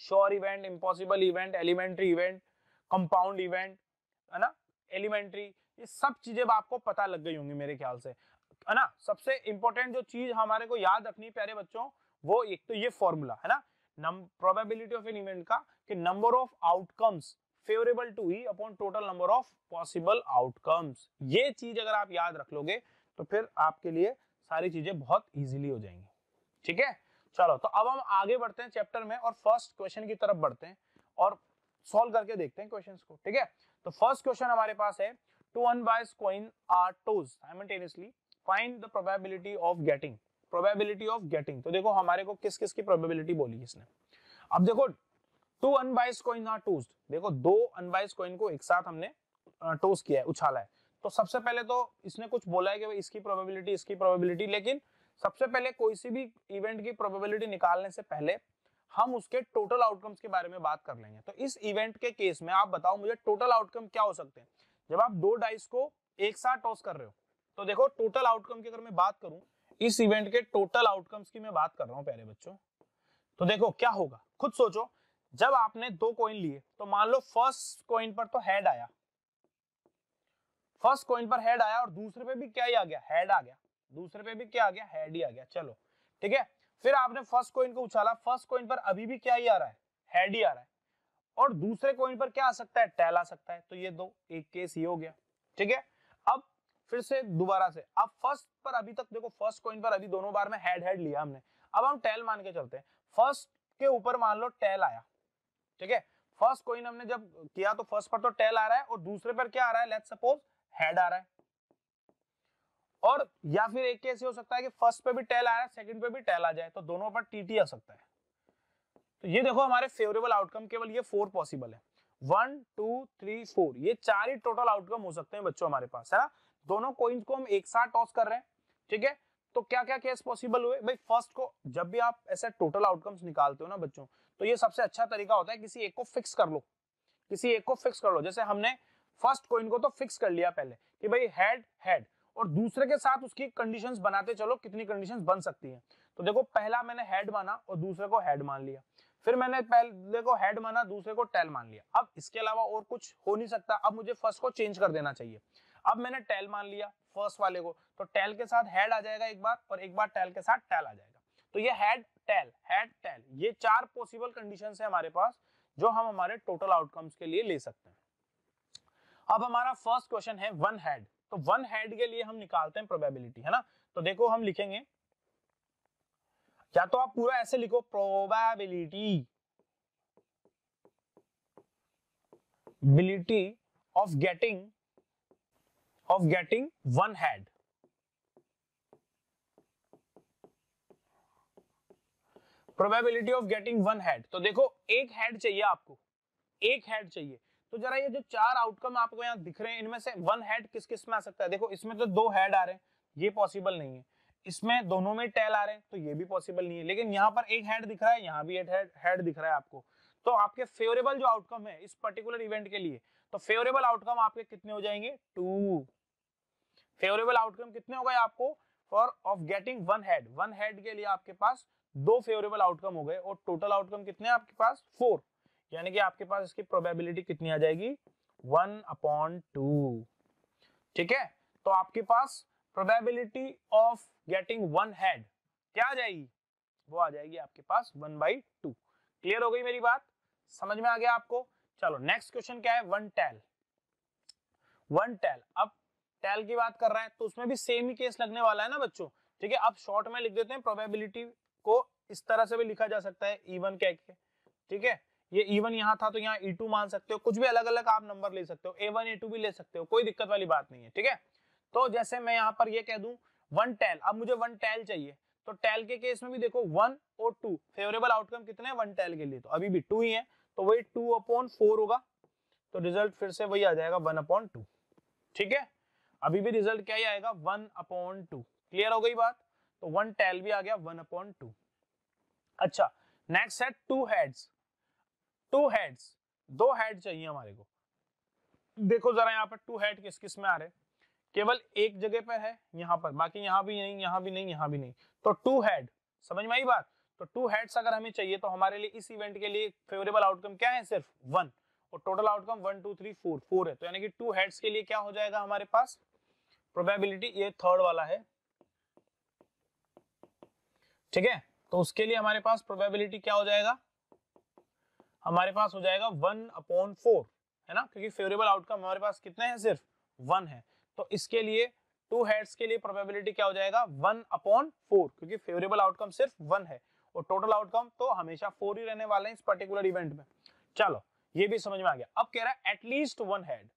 sure event impossible event elementary event compound event है ना एलिमेंट्री ये सब चीजें आपको पता लग गई होंगी मेरे ख्याल से है ना सबसे इंपॉर्टेंट जो चीज हमारे को याद रखनी प्यारे बच्चों वो एक तो ये फॉर्मूला है ना प्रोबेबिलिटी ऑफ एन इवेंट का कि number of outcomes favourable to ही upon total number of possible outcomes ये चीज अगर आप याद रख लोगे तो फिर आपके लिए सारी चीजें बहुत इजीली हो जाएंगी ठीक है चलो तो अब हम आगे बढ़ते हैं चैप्टर में और फर्स्ट क्वेश्चन की तरफ बढ़ते हैं और सॉल्व करके देखते हैं क्वेश्चन को ठीक है तो फर्स्ट क्वेश्चन हमारे पास है two unbiased coin are tossed simultaneously find the probability of getting probability of getting तो देखो हमारे को किस किस की प्रोबेबिलिटी बोली इसने अब देखो two unbiased coin are tossed देखो दो अनबाइस कॉइन को एक साथ हमने टोज किया है उछाला है तो सबसे पहले तो इसने कुछ बोला है कि भाई इसकी प्रोबेबिलिटी इसकी प्रोबेबिलिटी लेकिन सबसे पहले कोई सी भी इवेंट की प्रोबेबिलिटी निकालने से पहले हम उसके टोटल आउटकम्स के बारे में बात कर लेंगे तो इस इवेंट के केस में आप बताओ मुझे टोटल आउटकम क्या हो सकते हैं जब आप दो डाइस को एक साथ टॉस कर रहे हो तो देखो टोटल आउटकम की अगर मैं बात करूं इस इवेंट के टोटल आउटकम्स की मैं बात कर रहा हूं प्यारे बच्चों तो देखो क्या होगा खुद सोचो जब आपने दो कॉइन लिए तो मान लो फर्स्ट कॉइन पर तो हेड आया फर्स्ट कॉइन पर हेड आया और दूसरे पे भी क्या ही आ गया हेड आ गया दूसरे पे भी क्या आ गया हेड ही आ गया चलो ठीक है फिर आपने फर्स्ट कॉइन को उछाला फर्स्ट कॉइन पर अभी भी क्या ही आ रहा है हेड ही आ रहा है और दूसरे कॉइन पर क्या आ सकता है टैल आ सकता है तो ये दो एक केस ये हो गया ठीक है अब फिर से दोबारा से अब फर्स्ट पर अभी तक देखो फर्स्ट कॉइन पर अभी दोनों बार में हेड हेड लिया हमने अब हम टेल मान के चलते हैं फर्स्ट के ऊपर मान लो टेल आया ठीक है फर्स्ट कॉइन हमने जब किया तो फर्स्ट पर तो टेल आ रहा है और दूसरे पर क्या आ रहा है लेट सपोज हेड आ रहा है और या फिर एक केस ये हो सकता है कि फर्स्ट पे भी टेल आ रहा है सेकंड पे भी टेल आ जाए तो दोनों पर टीटी आ सकता है तो ये देखो हमारे फेवरेबल आउटकम केवल ये फोर पॉसिबल है वन टू थ्री फोर ये चार ही टोटल आउटकम हो सकते हैं बच्चों हमारे पास है ना दोनों कोइंस को हम एक साथ टॉस कर रहे हैं ठीक है तो क्या क्या केस पॉसिबल हुए भाई फर्स्ट को जब भी आप ऐसे टोटल आउटकम्स निकालते हो ना बच्चों तो ये सबसे अच्छा तरीका होता है किसी एक को फिक्स कर लो किसी एक को फिक्स कर लो जैसे हमने फर्स्ट कॉइन को तो फिक्स कर लिया पहले कि भाई हेड हेड और दूसरे के साथ उसकी कंडीशंस बनाते चलो कितनी कंडीशंस बन सकती हैं तो देखो पहला मैंने हेड माना और दूसरे को हेड मान लिया फिर मैंने पहले को हेड माना दूसरे को टेल मान लिया अब इसके अलावा और कुछ हो नहीं सकता अब मुझे फर्स्ट को चेंज कर देना चाहिए अब मैंने टेल मान लिया फर्स्ट वाले को तो टेल के साथ हेड आ जाएगा एक बार और एक बार टेल के साथ टेल आ जाएगा तो ये हेड टेल हेड टेल ये चार पॉसिबल कंडीशन है हमारे पास जो हम हमारे टोटल आउटकम्स के लिए ले सकते हैं अब हमारा फर्स्ट क्वेश्चन है वन हेड तो वन हेड के लिए हम निकालते हैं प्रोबेबिलिटी है ना तो देखो हम लिखेंगे या तो आप पूरा ऐसे लिखो probability bility of getting of getting one head probability of getting one head तो देखो एक हेड चाहिए आपको एक हेड चाहिए तो जरा ये जो चार आउटकम आपको यहाँ दिख रहे हैं इनमें से वन हेड किस किस में आ सकता है देखो इसमें तो दो हेड आ रहे हैं ये पॉसिबल नहीं है इसमें दोनों में टेल आ रहे हैं तो ये भी पॉसिबल नहीं है लेकिन यहाँ पर एक हेड दिख रहा है यहाँ भी एक हेड दिख रहा है आपको तो आपके फेवरेबल जो आउटकम है इस पर्टिकुलर इवेंट के लिए तो फेवरेबल आउटकम आपके कितने हो जाएंगे टू फेवरेबल आउटकम कितने हो गए आपको for of getting one head one head के लिए आपके पास दो फेवरेबल आउटकम हो गए और टोटल आउटकम कितने आपके पास फोर यानी कि आपके पास इसकी प्रोबेबिलिटी कितनी आ जाएगी वन अपॉन टू ठीक है तो आपके पास probability of getting one head क्या आ जाएगी वो आ जाएगी आपके पास वन बाई टू क्लियर हो गई मेरी बात समझ में आ गया आपको चलो नेक्स्ट क्वेश्चन क्या है वन टेल वन टेल अब टेल की बात कर रहे हैं तो उसमें भी सेम ही केस लगने वाला है ना बच्चों ठीक है अब शॉर्ट में लिख देते हैं प्रोबेबिलिटी को इस तरह से भी लिखा जा सकता है ई वन कह के ठीक है ये इवन यहाँ था तो यहाँ ई e टू मान सकते हो कुछ भी अलग अलग आप नंबर ले सकते हो ए वन ए टू भी ले सकते हो कोई दिक्कत वाली बात नहीं है ठीक है तो जैसे मैं यहाँ पर ये कह दू वन टेल अब मुझे वन टेल चाहिए तो टेल के केस में भी देखो वन और टू फेवरेबल आउटकम कितने वन टेल के लिए तो अभी भी टू ही है तो वही टू अपॉन फोर होगा तो रिजल्ट फिर से वही आ जाएगा वन अपॉन टू ठीक है अभी भी रिजल्ट क्या ही आएगा वन अपॉन टू क्लियर हो गई बात तो वन टेल भी आ गया वन अपॉन टू अच्छा नेक्स्ट है टू हेड्स टू हेड्स दो हेड चाहिए हमारे को देखो जरा यहाँ पर टू हेड किस किस में आ रहे केवल एक जगह पर है यहाँ पर बाकी यहाँ भी नहीं यहाँ भी नहीं यहाँ भी नहीं तो टू हेड समझ में आई बात तो टू हेड्स अगर हमें चाहिए तो हमारे लिए इस इवेंट के लिए फेवरेबल आउटकम क्या है सिर्फ वन और total outcome one two three four four है तो यानी कि टू हेड्स के लिए क्या हो जाएगा हमारे पास प्रोबेबिलिटी ये थर्ड वाला है ठीक है तो उसके लिए हमारे पास प्रोबेबिलिटी क्या हो जाएगा हमारे पास हो जाएगा वन अपॉन फोर है ना क्योंकि फेवरेबल आउटकम हमारे पास कितने हैं सिर्फ वन है तो इसके लिए टू हेड्स के लिए प्रोबेबिलिटी क्या हो जाएगा वन अपॉन फोर क्योंकि फेवरेबल आउटकम सिर्फ वन है और टोटल आउटकम तो हमेशा फोर ही रहने वाले हैं इस पर्टिकुलर इवेंट में चलो ये भी समझ में आ गया अब कह रहा है एटलीस्ट वन हेड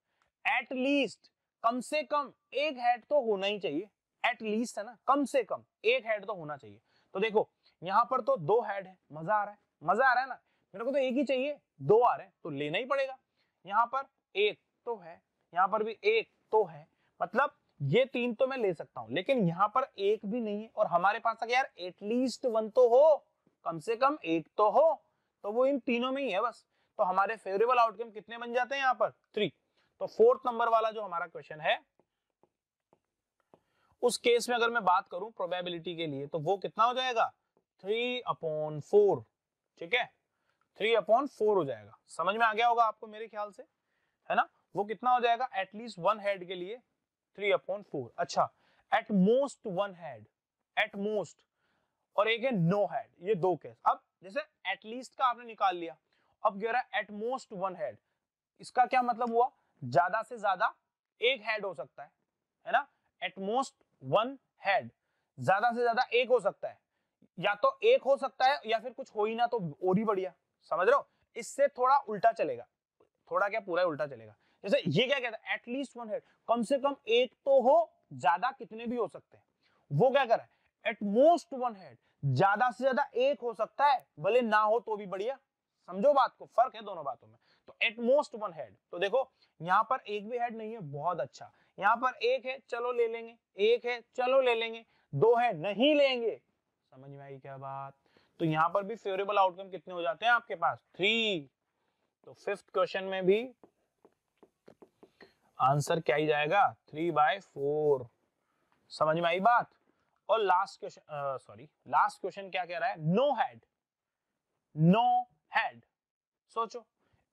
एटलीस्ट कम से कम एक हेड तो होना ही चाहिए एटलीस्ट है ना कम से कम एक हेड तो होना चाहिए तो देखो यहाँ पर तो दो हेड है मजा आ रहा है मजा आ रहा है ना मेरे को तो एक ही चाहिए दो आ रहे हैं तो लेना ही पड़ेगा यहाँ पर एक तो है यहाँ पर भी एक तो है मतलब ये तीन तो मैं ले सकता हूं लेकिन यहाँ पर एक भी नहीं है और हमारे पास आ यार एटलीस्ट वन तो हो कम से कम एक तो हो तो वो इन तीनों में ही है बस तो हमारे फेवरेबल आउटकम कितने बन जाते हैं यहाँ पर थ्री तो फोर्थ नंबर वाला जो हमारा क्वेश्चन है उस केस में अगर मैं बात करूं प्रोबेबिलिटी के लिए तो वो कितना हो जाएगा थ्री अपॉन फोर ठीक है थ्री अपॉन फोर हो जाएगा समझ में आ गया होगा आपको मेरे ख्याल से है ना वो कितना हो जाएगा एटलीस्ट वन हेड के लिए थ्री अपॉन फोर अच्छा at most one head at most और एक है नो हेड ये दो केस अब जैसे एटलीस्ट का आपने निकाल लिया अब कह रहा है एट मोस्ट वन हेड इसका क्या मतलब हुआ ज्यादा से ज्यादा एक हेड हो सकता है है ना एट मोस्ट वन हेड ज्यादा से ज्यादा एक हो सकता है या तो एक हो सकता है या फिर कुछ हो ही ना तो और ही बढ़िया समझ रहे हो इससे थोड़ा उल्टा चलेगा थोड़ा क्या पूरा उल्टा चलेगा जैसे ये क्या कहता है एटलीस्ट वन हेड कम से कम एक तो हो ज्यादा कितने भी हो सकते हैं वो क्या कर रहा है एट मोस्ट वन हेड ज्यादा से ज्यादा एक हो सकता है भले ना हो तो भी बढ़िया समझो बात को फर्क है दोनों बातों में तो एट मोस्ट वन हेड तो देखो यहाँ पर एक भी हेड नहीं है बहुत अच्छा यहाँ पर एक है चलो ले लेंगे एक है चलो ले लेंगे दो है नहीं लेंगे समझ में आई क्या बात तो यहां पर भी फेवरेबल आउटकम कितने हो जाते हैं आपके पास थ्री तो फिफ्थ क्वेश्चन में भी आंसर क्या ही जाएगा थ्री बाय फोर समझ में आई बात और last question sorry last question क्या कह रहा है नो हैड नो हैड सोचो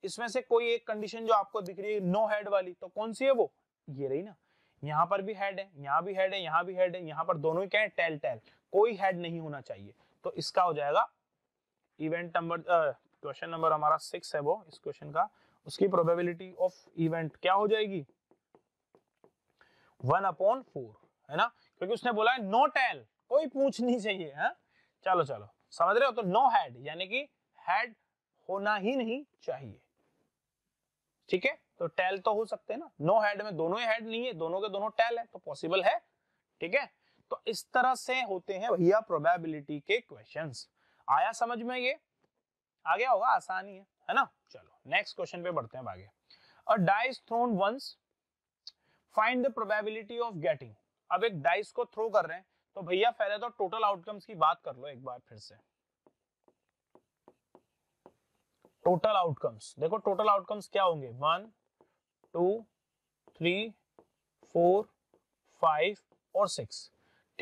इसमें से कोई एक कंडीशन जो आपको दिख रही है नो हेड वाली तो कौन सी है वो ये रही ना यहाँ पर भी हेड है यहाँ भी हेड है यहाँ भी हेड है यहाँ पर दोनों ही क्या है टेल टेल कोई हेड नहीं होना चाहिए तो इसका हो जाएगा इवेंट नंबर क्वेश्चन नंबर हमारा सिक्स है वो इस क्वेश्चन का उसकी प्रोबेबिलिटी ऑफ इवेंट क्या हो जाएगी वन अपॉन फोर है ना क्योंकि उसने बोला है नो टेल कोई पूछ नहीं चाहिए है हाँ? चलो चलो समझ रहे हो तो नो हैड यानी कि हैड होना ही नहीं चाहिए ठीक है तो टेल तो हो सकते हैं ना नो हैड में दोनों ही हैड नहीं है दोनों के दोनों टेल है तो पॉसिबल है ठीक है तो इस तरह से होते हैं भैया प्रोबेबिलिटी के क्वेश्चन आया समझ में ये आ गया होगा आसानी है है ना चलो नेक्स्ट क्वेश्चन पे बढ़ते हैं आगे और dice thrown once find the probability of getting अब एक डाइस को थ्रो कर रहे हैं तो भैया पहले तो टोटल आउटकम्स की बात कर लो एक बार फिर से टोटल आउटकम्स देखो टोटल आउटकम्स क्या होंगे one two three four five और सिक्स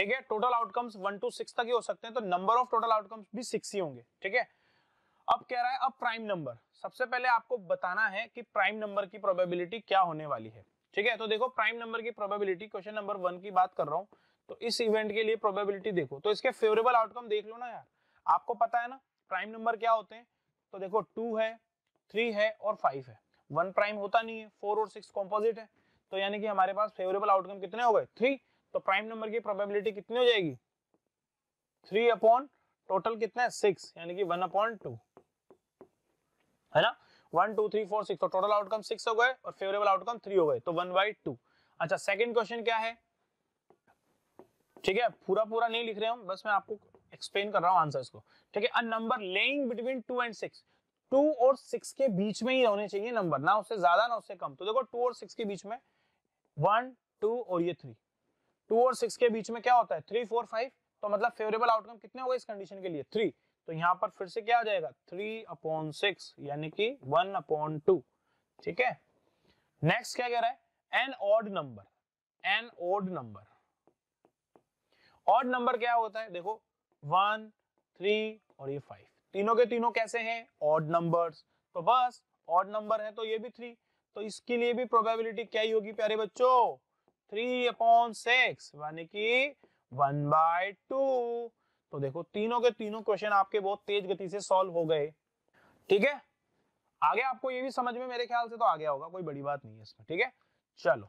ठीक है total outcomes one two six तक ही हो सकते हैं तो नंबर ऑफ टोटल आउटकम्स भी सिक्स ही होंगे ठीक है अब कह रहा है अब प्राइम नंबर सबसे पहले आपको बताना है कि प्राइम नंबर की प्रोबेबिलिटी क्या होने वाली है ठीक है तो देखो प्राइम नंबर की प्रोबेबिलिटी क्वेश्चन नंबर वन की बात कर रहा हूँ तो इस इवेंट के लिए प्रोबेबिलिटी देखो तो इसके फेवरेबल आउटकम देख लो ना यार आपको पता है ना प्राइम नंबर क्या होते हैं तो देखो टू है थ्री है और फाइव है वन प्राइम होता नहीं है फोर और सिक्स कॉम्पोजिट है तो यानी कि हमारे पास फेवरेबल आउटकम कितने हो गए थ्री तो प्राइम नंबर की प्रोबेबिलिटी कितनी हो जाएगी थ्री अपॉन टोटल कितना है सिक्स यानी कि वन अपॉन टू है ना one two three four six तो टोटल आउटकम सिक्स हो गए और फेवरेबल आउटकम थ्री हो गए तो वन बाई टू अच्छा सेकेंड क्वेश्चन क्या है ठीक है पूरा पूरा नहीं लिख रहे हूं बस मैं आपको एक्सप्लेन कर रहा हूं आंसर्स को ठीक है a number lying between two and six two और सिक्स के बीच में ही होने चाहिए नंबर ना उससे ज्यादा ना उससे कम तो देखो टू और सिक्स के बीच में वन टू और ये थ्री टू और सिक्स के बीच में क्या होता है थ्री फोर फाइव तो मतलब फेवरेबल आउटकम कितने होगा इस कंडीशन के लिए थ्री तो यहाँ पर फिर से क्या आ जाएगा थ्री अपॉन सिक्स यानी कि वन अपॉन टू ठीक है नेक्स्ट क्या कह रहा है an odd number an odd number odd number क्या होता है देखो वन थ्री और ये फाइव तीनों के तीनों कैसे हैं ऑड नंबर्स तो बस ऑड नंबर है तो ये भी थ्री तो इसके लिए भी प्रोबेबिलिटी क्या ही होगी प्यारे बच्चों थ्री अपॉन सिक्स यानी कि वन बाय टू तो देखो तीनों के तीनों क्वेश्चन आपके बहुत तेज गति से सॉल्व हो गए ठीक है आगे आपको ये भी समझ में मेरे ख्याल से तो आ गया होगा कोई बड़ी बात नहीं है इसमें ठीक है चलो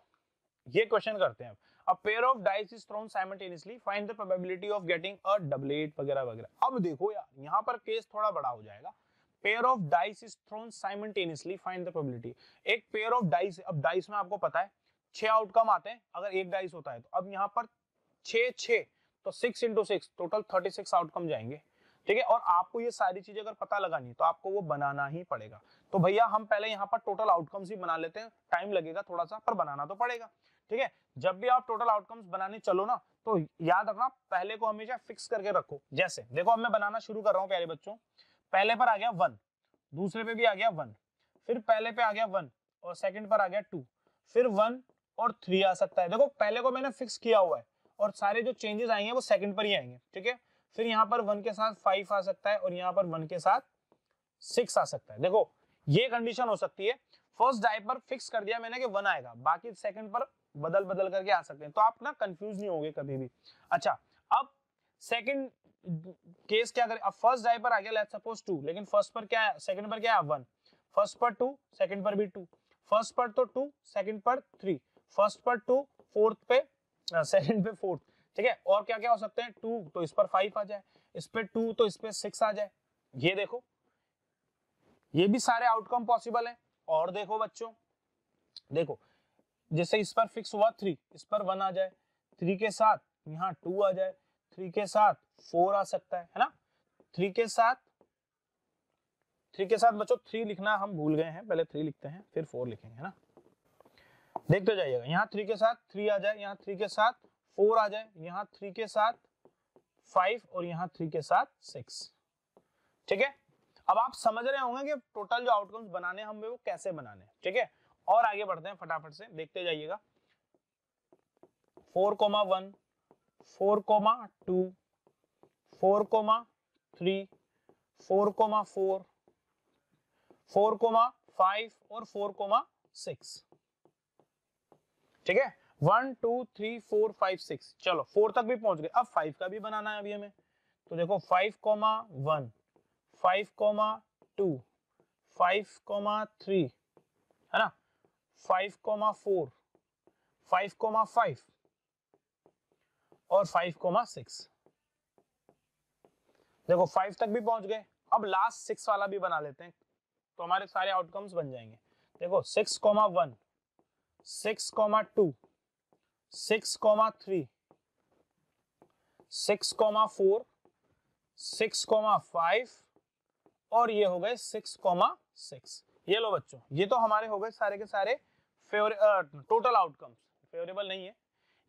ये क्वेश्चन करते हैं अब pair of dice is thrown simultaneously find the probability of getting a double eight वगैरह वगैरह अब देखो यार यहां पर केस थोड़ा बड़ा हो जाएगा pair of dice is thrown simultaneously find the probability एक पेयर ऑफ डाइस अब डाइस में आपको पता है छह आउटकम आते हैं अगर एक डाइस होता है तो अब यहाँ पर छः छ तो six into six total thirty six outcome जाएंगे ठीक है और आपको ये सारी चीजें अगर पता लगानी है तो आपको वो बनाना ही पड़ेगा तो भैया हम पहले यहाँ पर टोटल आउटकम्स ही बना लेते हैं टाइम लगेगा थोड़ा सा पर बनाना तो पड़ेगा ठीक है जब भी आप टोटल आउटकम्स बनाने चलो ना तो याद रखना पहले को हमेशा फिक्स करके रखो जैसे देखो अब मैं बनाना शुरू कर रहा हूँ प्यारे बच्चों पहले पर आ गया वन दूसरे पे भी आ गया वन फिर पहले पे आ गया वन और सेकेंड पर आ गया टू फिर वन और थ्री आ सकता है देखो पहले को मैंने फिक्स किया हुआ है और सारे जो चेंजेस आएंगे वो सेकंड पर ही आएंगे ठीक है फिर यहाँ पर वन के साथ फाइव आ सकता है और यहाँ पर वन के साथ सिक्स आ सकता है देखो ये कंडीशन हो सकती है फर्स्ट डाई पर फिक्स कर दिया मैंने कि वन आएगा बाकी सेकंड पर बदल बदल करके आ सकते हैं तो आप ना कंफ्यूज नहीं होंगे कभी भी अच्छा अब सेकंड केस क्या करें अब फर्स्ट डाई पर आ गया लेट्स सपोज टू लेकिन फर्स्ट पर क्या सेकंड पर क्या वन फर्स्ट पर टू सेकंड पर भी टू फर्स्ट पर तो टू सेकंड पर थ्री फर्स्ट पर टू फोर्थ पे सेकंड पे फोर्थ ठीक है और क्या क्या हो सकते हैं टू तो इस पर फाइव आ जाए इस पर टू तो इस पर सिक्स आ जाए ये देखो ये भी सारे आउटकम पॉसिबल है और देखो बच्चों देखो जैसे इस पर फिक्स हुआ थ्री इस पर वन आ जाए थ्री के साथ यहाँ टू आ जाए थ्री के साथ फोर आ सकता है है ना थ्री के साथ थ्री के साथ बच्चों थ्री लिखना हम भूल गए हैं पहले थ्री लिखते हैं फिर फोर लिखेंगे है ना देखते जाइएगा यहाँ थ्री के साथ थ्री आ जाए यहाँ थ्री के साथ फोर आ जाए यहाँ थ्री के साथ फाइव और यहाँ थ्री के साथ सिक्स ठीक है अब आप समझ रहे होंगे कि टोटल जो आउटकम्स बनाने हमें वो कैसे बनाने ठीक है और आगे बढ़ते हैं फटाफट से देखते जाइएगा four comma one four comma two four comma three four comma four four comma five और फोर कोमा सिक्स ठीक है one two three four five six चलो फोर तक भी पहुंच गए अब फाइव का भी बनाना है अभी हमें तो देखो five comma one five comma two five comma three है ना five comma four five comma five और फाइव कॉमा सिक्स देखो फाइव तक भी पहुंच गए अब लास्ट सिक्स वाला भी बना लेते हैं तो हमारे सारे आउटकम्स बन जाएंगे देखो six comma one six comma two six comma three six comma four six comma five और ये हो गए सिक्स कॉमा सिक्स ये लो बच्चों ये तो हमारे हो गए सारे के सारे फेवरे टोटल आउटकम्स फेवरेबल नहीं है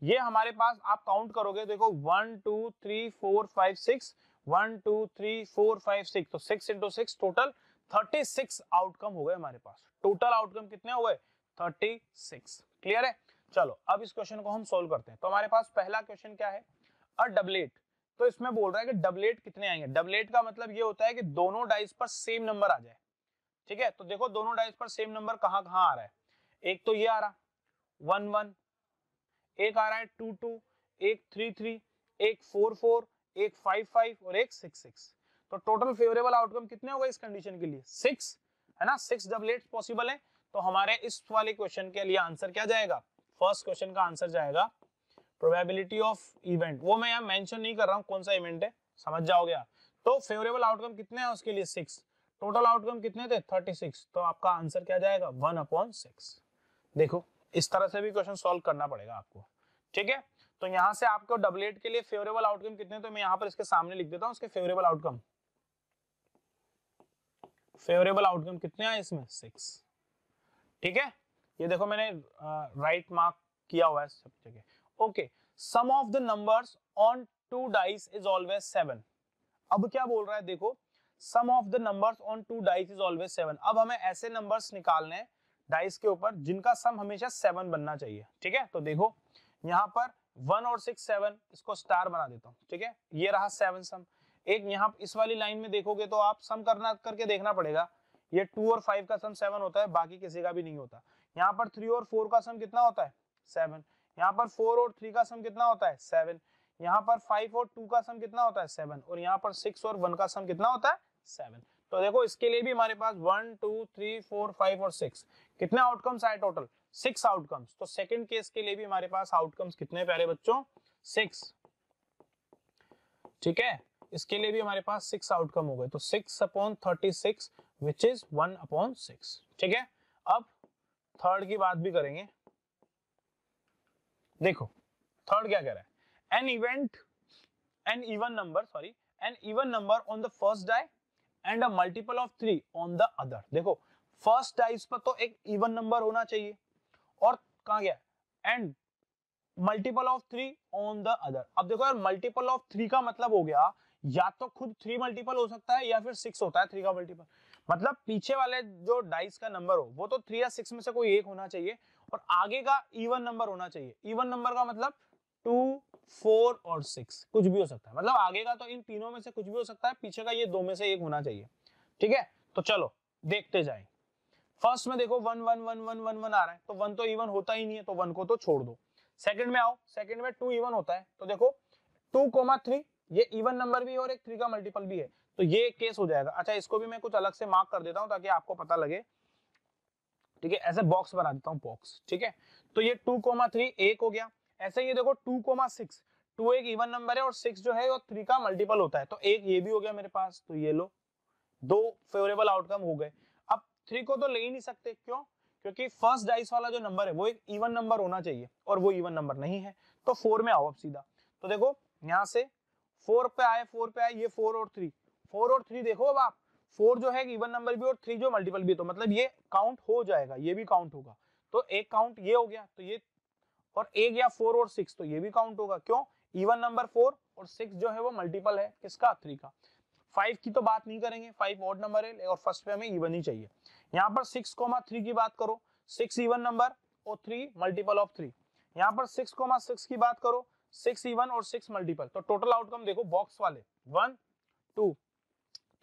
ये हमारे पास आप काउंट करोगे देखो one two three four five six one two three four five six तो six into six total thirty six outcome हो गए हमारे पास टोटल आउटकम कितने हुए थर्टी सिक्स क्लियर है चलो अब इस क्वेश्चन को हम सोल्व करते हैं तो हमारे पास पहला क्वेश्चन क्या है अ डबलेट तो इसमें बोल रहा है कि डबलेट कितने आएंगे डबलेट का मतलब ये होता है कि दोनों डाइस पर सेम नंबर आ जाए ठीक है तो देखो दोनों डाइस पर सेम नंबर कहाँ कहाँ आ रहा है एक तो ये आ रहा वन वन एक आ रहा है टू टू एक थ्री थ्री एक फोर फोर एक फाइव फाइव और एक सिक्स सिक्स तो टोटल फेवरेबल आउटकम कितने होगा इस कंडीशन के लिए सिक्स है ना सिक्स डबलेट पॉसिबल है तो हमारे इस वाले क्वेश्चन के लिए आंसर क्या जाएगा फर्स्ट क्वेश्चन का आंसर जाएगा प्रोबेबिलिटी ऑफ इवेंट वो मैं यहाँ मेंशन नहीं कर रहा हूँ कौन सा इवेंट है समझ जाओगे आप तो फेवरेबल आउटकम कितने हैं उसके लिए सिक्स टोटल आउटकम कितने थे थर्टी सिक्स तो आपका आंसर क्या जाएगा वन अपॉन सिक्स देखो इस तरह से भी क्वेश्चन सोल्व करना पड़ेगा आपको ठीक है तो यहाँ से आपको डबल एट के लिए फेवरेबल आउटकम कितने तो मैं यहाँ पर इसके सामने लिख देता हूँ उसके फेवरेबल आउटकम फेवरेबल आउटकम कितने हैं इसमें सिक्स ठीक है ये देखो मैंने राइट मार्क किया हुआ है सब जगह okay sum of the numbers on two dice is always seven अब क्या बोल रहा है देखो sum of the numbers on two dice is always seven अब हमें ऐसे नंबर्स निकालने हैं डाइस के ऊपर जिनका सम हमेशा सेवन बनना चाहिए ठीक है तो देखो यहाँ पर वन और सिक्स सेवन इसको स्टार बना देता हूँ ठीक है ये रहा सेवन सम एक यहाँ इस वाली लाइन में देखोगे तो आप सम करना करके देखना पड़ेगा ये टू और फाइव का सम सेवन होता है बाकी किसी का भी नहीं होता यहाँ पर थ्री और फोर का सम कितना होता है सेवन यहाँ पर फोर और थ्री का सम कितना होता है सेवन यहाँ पर फाइव और टू का सम कितना होता है सेवन और यहाँ पर सिक्स और वन का सम कितना होता है सेवन तो देखो इसके लिए भी हमारे पास one two three four five और सिक्स कितने आउटकम्स आए टोटल सिक्स आउटकम्स तो सेकंड केस के लिए भी हमारे पास आउटकम्स कितने प्यारे बच्चों सिक्स ठीक है इसके लिए भी हमारे पास सिक्स आउटकम हो गए तो six upon thirty six which is one upon six ठीक है अब थर्ड की बात भी करेंगे देखो थर्ड क्या कह रहा है an event an even number sorry an even number on the first die and a multiple of three on the other देखो फर्स्ट डाइस पर तो एक इवन नंबर होना चाहिए और कहा गया and multiple of three on the other अब देखो यार मल्टीपल ऑफ थ्री का मतलब हो गया या तो खुद थ्री मल्टीपल हो सकता है या फिर सिक्स होता है थ्री का मल्टीपल मतलब पीछे वाले जो डाइस का नंबर हो वो तो थ्री या सिक्स में से कोई एक होना चाहिए और आगे का इवन नंबर होना चाहिए इवन नंबर का मतलब टू फोर और सिक्स कुछ भी हो सकता है मतलब आगे का तो इन तीनों में से कुछ भी हो सकता है पीछे का ये दो में से एक होना चाहिए ठीक है तो चलो देखते जाए फर्स्ट में देखो one one one one one one आ रहा है तो वन तो इवन होता ही नहीं है तो वन को तो छोड़ दो सेकंड में आओ सेकंड में टू इवन होता है तो देखो टू कोमा थ्री ये इवन नंबर भी है और एक थ्री का मल्टीपल भी है तो ये केस हो जाएगा अच्छा इसको भी मैं कुछ अलग से मार्क कर देता हूँ ताकि आपको पता लगे ठीक है ऐसे बॉक्स बना देता हूँ बॉक्स ठीक है तो ये टू कोमा थ्री एक हो गया ऐसे ये देखो टू कोमा सिक्स टू एक इवन नंबर है और सिक्स जो है वो थ्री का मल्टीपल होता है तो एक ये भी हो गया मेरे पास तो ये लो दो फेवरेबल आउटकम हो गए अब थ्री को तो ले ही नहीं सकते क्यों क्योंकि फर्स्ट डाइस वाला जो नंबर है वो एक इवन नंबर होना चाहिए और वो इवन नंबर नहीं है तो फोर में आओ अब सीधा तो देखो यहाँ से फोर पे आए फोर पे आए ये फोर और थ्री फोर और थ्री देखो अब आप फोर जो है इवन नंबर भी और थ्री जो मल्टीपल भी तो मतलब ये काउंट हो जाएगा ये भी काउंट होगा तो एक काउंट ये हो गया तो ये और एक या फोर और सिक्स तो ये भी काउंट होगा क्यों इवन नंबर फोर और सिक्स जो है वो मल्टीपल है किसका थ्री का फाइव की तो बात नहीं करेंगे फाइव ऑड नंबर है और फर्स्ट पे हमें इवन ही चाहिए यहाँ पर सिक्स कोमा थ्री की बात करो सिक्स इवन नंबर और थ्री मल्टीपल ऑफ थ्री यहाँ पर सिक्स कोमा सिक्स की बात करो सिक्स इवन और सिक्स मल्टीपल तो टोटल आउटकम देखो बॉक्स वाले वन टू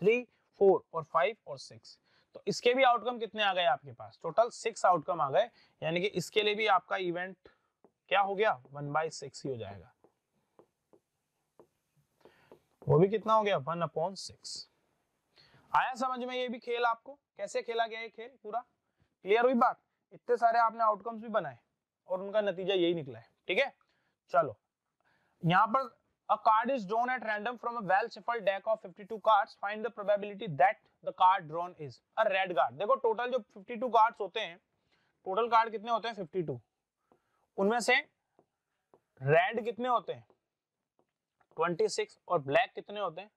थ्री फोर और फाइव और सिक्स तो इसके भी आउटकम कितने आ गए आपके पास टोटल सिक्स आउटकम आ गए यानी कि इसके लिए भी आपका इवेंट क्या हो गया वन बाई सिक्स ही हो जाएगा वो भी कितना हो गया वन अपॉन सिक्स आया समझ में ये भी खेल आपको कैसे खेला गया ये खेल पूरा क्लियर हुई बात इतने सारे आपने आउटकम्स भी बनाए और उनका नतीजा यही निकला है ठीक है चलो यहाँ पर a card is drawn at random from a well shuffled deck of 52 cards find the probability that the card drawn is a red card देखो total जो 52 cards होते हैं total card कितने होते हैं 52 उनमें से red कितने होते हैं 26 और black कितने होते हैं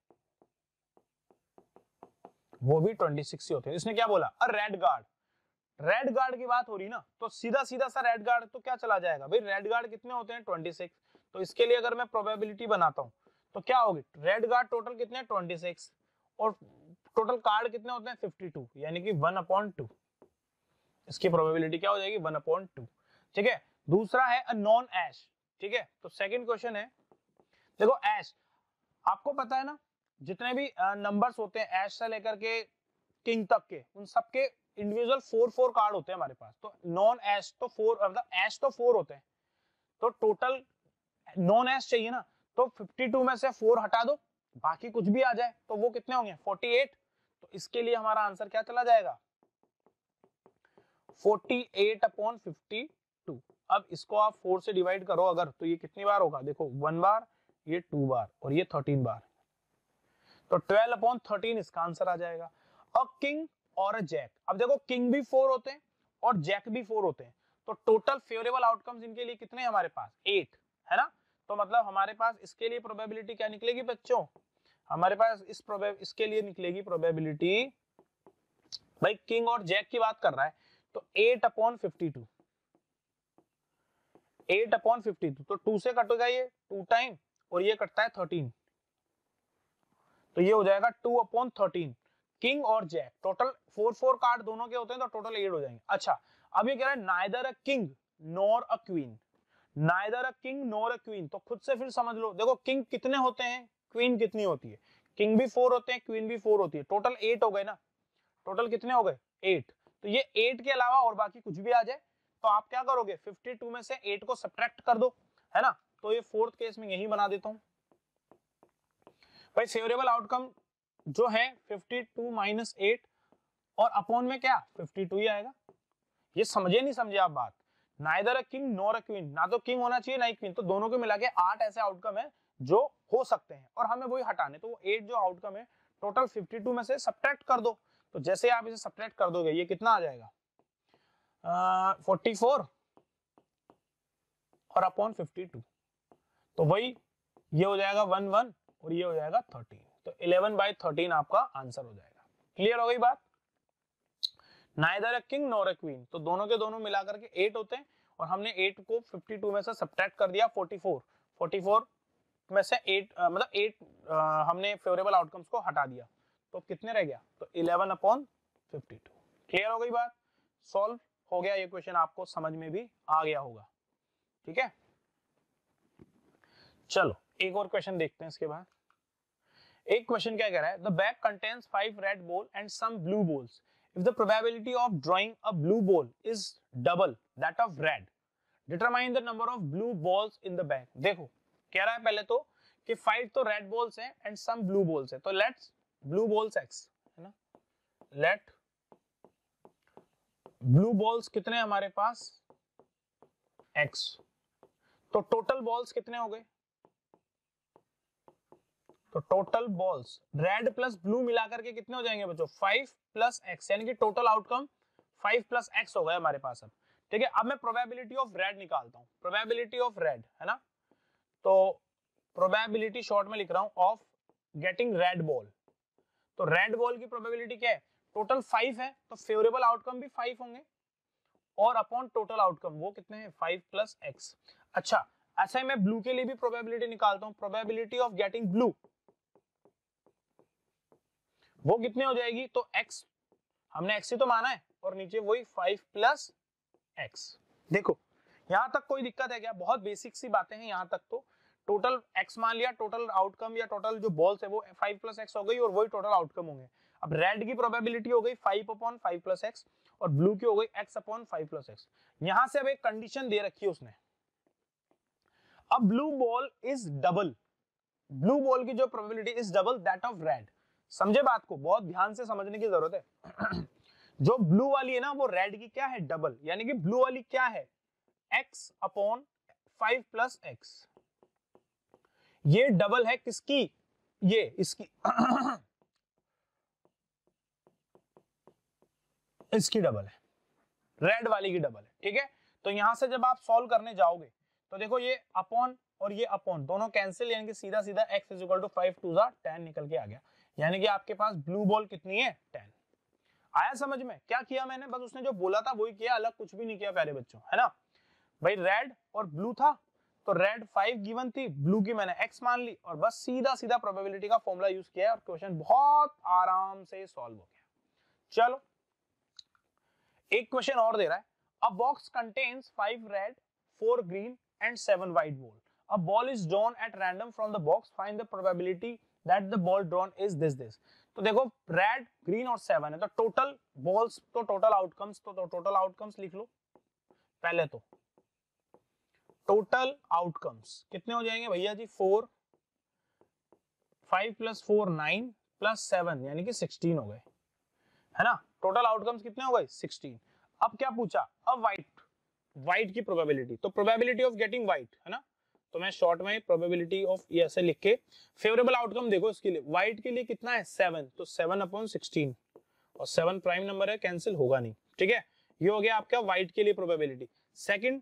वो भी 26 ही होते हैं इसने क्या बोला A red card. Red card की बात हो रही ना तो सीधा सीधा सा red card तो क्या चला जाएगा भाई red card कितने होते हैं 26 तो इसके लिए अगर मैं प्रोबेबिलिटी बनाता हूँ तो क्या होगी रेड कार्ड टोटल कितने ट्वेंटी सिक्स और टोटल कार्ड कितने होते हैं फिफ्टी टू यानी कि वन अपॉइंट टू इसकी प्रोबेबिलिटी क्या हो जाएगी वन अपॉइंट टू ठीक है दूसरा है नॉन एश ठीक है तो सेकेंड क्वेश्चन है देखो एश आपको पता है ना जितने भी नंबर्स होते हैं एश से लेकर के किंग तक के उन सबके इंडिविजुअल फोर फोर कार्ड होते हैं हमारे पास तो नॉन एश तो फोर मतलब एश तो फोर होते हैं तो टोटल नॉन एस चाहिए ना तो 52 में से 4 हटा दो बाकी कुछ भी आ जाए तो वो कितने होंगे 48 तो इसके लिए हमारा आंसर क्या चला जाएगा 48 एट अपॉन फिफ्टी अब इसको आप 4 से डिवाइड करो अगर तो ये कितनी बार होगा देखो वन बार ये टू बार और ये थर्टीन बार तो 12 अपॉन थर्टीन इसका आंसर आ जाएगा अ किंग और अ जैक अब देखो किंग भी फोर होते हैं और जैक भी फोर होते हैं तो टोटल फेवरेबल आउटकम्स इनके लिए कितने हमारे पास एट है ना तो मतलब हमारे पास इसके लिए प्रोबेबिलिटी क्या निकलेगी बच्चों हमारे पास इस इसके लिए निकलेगी प्रोबेबिलिटी भाई किंग और जैक की बात कर रहा है तो eight upon fifty two eight upon fifty two तो टू से कटेगा ये टू टाइम और ये कटता है थर्टीन तो ये हो जाएगा टू अपॉन थर्टीन किंग और jack total four four card दोनों के होते हैं तो टोटल एट हो जाएंगे अच्छा अब ये कह रहा है neither a king nor a queen neither a king nor a queen तो खुद से फिर समझ लो देखो किंग कितने होते हैं क्वीन कितनी होती है किंग भी फोर होते हैं क्वीन भी फोर होती है टोटल एट हो गए ना टोटल कितने हो गए एट तो ये एट के अलावा और बाकी कुछ भी आ जाए तो आप क्या करोगे फिफ्टी टू में से एट को सब्ट्रैक्ट कर दो है ना तो ये फोर्थ केस में यही बना देता हूं भाई फेवरेबल आउटकम जो है फिफ्टी टू माइनस एट और अपॉन में क्या फिफ्टी टू ही आएगा ये समझे नहीं समझे आप बात neither a king nor a queen ना तो किंग होना चाहिए ना ही क्वीन तो दोनों को मिला के आठ ऐसे आउटकम है जो हो सकते हैं और हमें वही हटाने तो वो एट जो आउटकम है टोटल 52 में से सब्ट्रैक्ट कर दो तो जैसे आप इसे सब्ट्रैक्ट कर दोगे ये कितना आ जाएगा फोर्टी फोर और अपॉन फिफ्टी टू तो वही ये हो जाएगा वन वन और ये हो जाएगा थर्टीन तो इलेवन बाई थर्टीन आपका आंसर हो जाएगा क्लियर हो गई बात neither a king nor a queen तो दोनों के दोनों मिलाकर के एट होते हैं और हमने एट को फिफ्टी टू में से सब्ट्रैक्ट कर दिया फोर्टी फोर फोर्टी फोर में से एट आ, मतलब एट आ, हमने फेवरेबल आउटकम्स को हटा दिया तो कितने रह गया तो eleven upon fifty two clear हो गई बात सॉल्व हो गया ये क्वेश्चन आपको समझ में भी आ गया होगा ठीक है चलो एक और क्वेश्चन देखते हैं इसके बाद एक क्वेश्चन क्या कह रहा है the bag contains five red ball and some blue balls If the probability of drawing a blue ball is double that of red, determine the number of blue balls in the bag. देखो कह रहा है पहले तो कि five तो red balls हैं and some blue balls हैं तो लेट्स ब्लू बॉल्स एक्स है ना लेट ब्लू बॉल्स कितने हमारे पास एक्स तो टोटल बॉल्स कितने हो गए तो total balls red plus blue मिलाकर के कितने हो जाएंगे बच्चों फाइव प्लस एक्स यानी कि total outcome five plus x हो गया हमारे पास अब ठीक है अब मैं प्रोबेबिलिटी ऑफ रेड निकालता हूँ प्रोबेबिलिटी ऑफ रेड है ना तो प्रोबेबिलिटी शॉर्ट में लिख रहा हूँ ऑफ गेटिंग रेड बॉल तो रेड बॉल की प्रोबेबिलिटी क्या है टोटल फाइव है तो फेवरेबल आउटकम भी फाइव होंगे और अपॉन टोटल आउटकम वो कितने हैं फाइव प्लस एक्स अच्छा ऐसा ही मैं ब्लू के लिए भी प्रोबेबिलिटी निकालता हूँ प्रोबेबिलिटी ऑफ गेटिंग ब्लू वो कितने हो जाएगी तो x हमने x ही तो माना है और नीचे वही फाइव प्लस एक्स देखो यहां तक कोई दिक्कत है क्या बहुत बेसिक सी बातें हैं यहां तक तो टोटल एक्स मान लिया टोटल आउटकम या टोटल जो बॉल्स है वो फाइव प्लस एक्स हो गई और वही टोटल आउटकम होंगे अब रेड की प्रोबेबिलिटी हो गई five upon five plus x और ब्लू की हो गई x upon five plus x यहां से अब एक कंडीशन दे रखी है उसने अब blue ball is double blue ball की जो probability is double that of red समझे बात को बहुत ध्यान से समझने की जरूरत है जो ब्लू वाली है ना वो रेड की क्या है डबल यानी कि ब्लू वाली क्या है x upon five plus x ये डबल है किसकी ये इसकी इसकी डबल है रेड वाली की डबल है ठीक है तो यहां से जब आप सॉल्व करने जाओगे तो देखो ये अपॉन और ये अपॉन दोनों कैंसिल यानी कि सीधा सीधा x is equal to five two ten निकल के आ गया यानी कि आपके पास ब्लू बॉल कितनी है टेन आया समझ में क्या किया मैंने बस उसने जो बोला था वही किया अलग कुछ भी नहीं किया प्यारे बच्चों है ना भाई रेड और ब्लू था तो रेड फाइव गिवन थी ब्लू की मैंने एक्स मान ली और बस सीधा सीधा प्रोबेबिलिटी का फॉर्मूला यूज किया और क्वेश्चन बहुत आराम से सॉल्व हो गया चलो एक क्वेश्चन और दे रहा है a box contains five red four green and seven white ball a ball is drawn at random from the box find the probability that the ball drawn is this this तो देखो red green और seven है तो total balls तो total outcomes तो total outcomes लिख लो पहले तो टोटल आउटकम्स कितने हो जाएंगे भैया जी four five plus four nine plus seven यानी कि सिक्सटीन हो गए है ना टोटल आउटकम्स कितने हो गए सिक्सटीन अब क्या पूछा अब व्हाइट व्हाइट की प्रोबेबिलिटी तो प्रोबेबिलिटी ऑफ गेटिंग व्हाइट है ना तो मैं शॉर्ट में प्रोबेबिलिटी ऑफ ऐसे लिख के फेवरेबल आउटकम देखो इसके लिए व्हाइट के लिए कितना है सेवन तो सेवन अपॉन सिक्सटीन और सेवन प्राइम नंबर है कैंसिल होगा नहीं ठीक है ये हो गया आपका व्हाइट के लिए probability second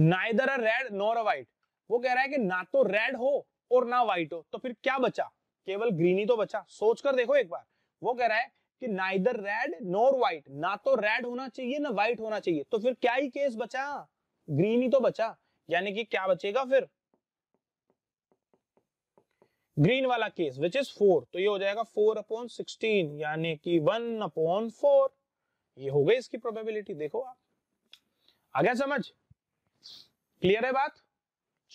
neither a red nor a white वो कह रहा है कि ना तो रेड हो और ना व्हाइट हो तो फिर क्या बचा केवल ग्रीन ही तो बचा सोचकर देखो एक बार वो कह रहा है कि नाइदर रेड नॉर व्हाइट ना तो रेड होना चाहिए ना व्हाइट होना चाहिए तो फिर क्या ही केस बचा ग्रीन ही तो बचा यानी कि क्या बचेगा फिर ग्रीन वाला केस विच इज फोर तो ये हो जाएगा फोर अपॉन सिक्सटीन यानी कि वन अपॉन फोर ये हो गई इसकी प्रोबेबिलिटी देखो आप आ गया समझ क्लियर है बात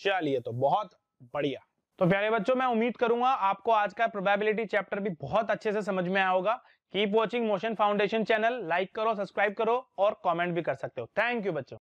चलिए तो बहुत बढ़िया तो प्यारे बच्चों मैं उम्मीद करूंगा आपको आज का प्रोबेबिलिटी चैप्टर भी बहुत अच्छे से समझ में आया होगा keep watching Motion Foundation channel like करो सब्सक्राइब करो और कॉमेंट भी कर सकते हो थैंक यू बच्चों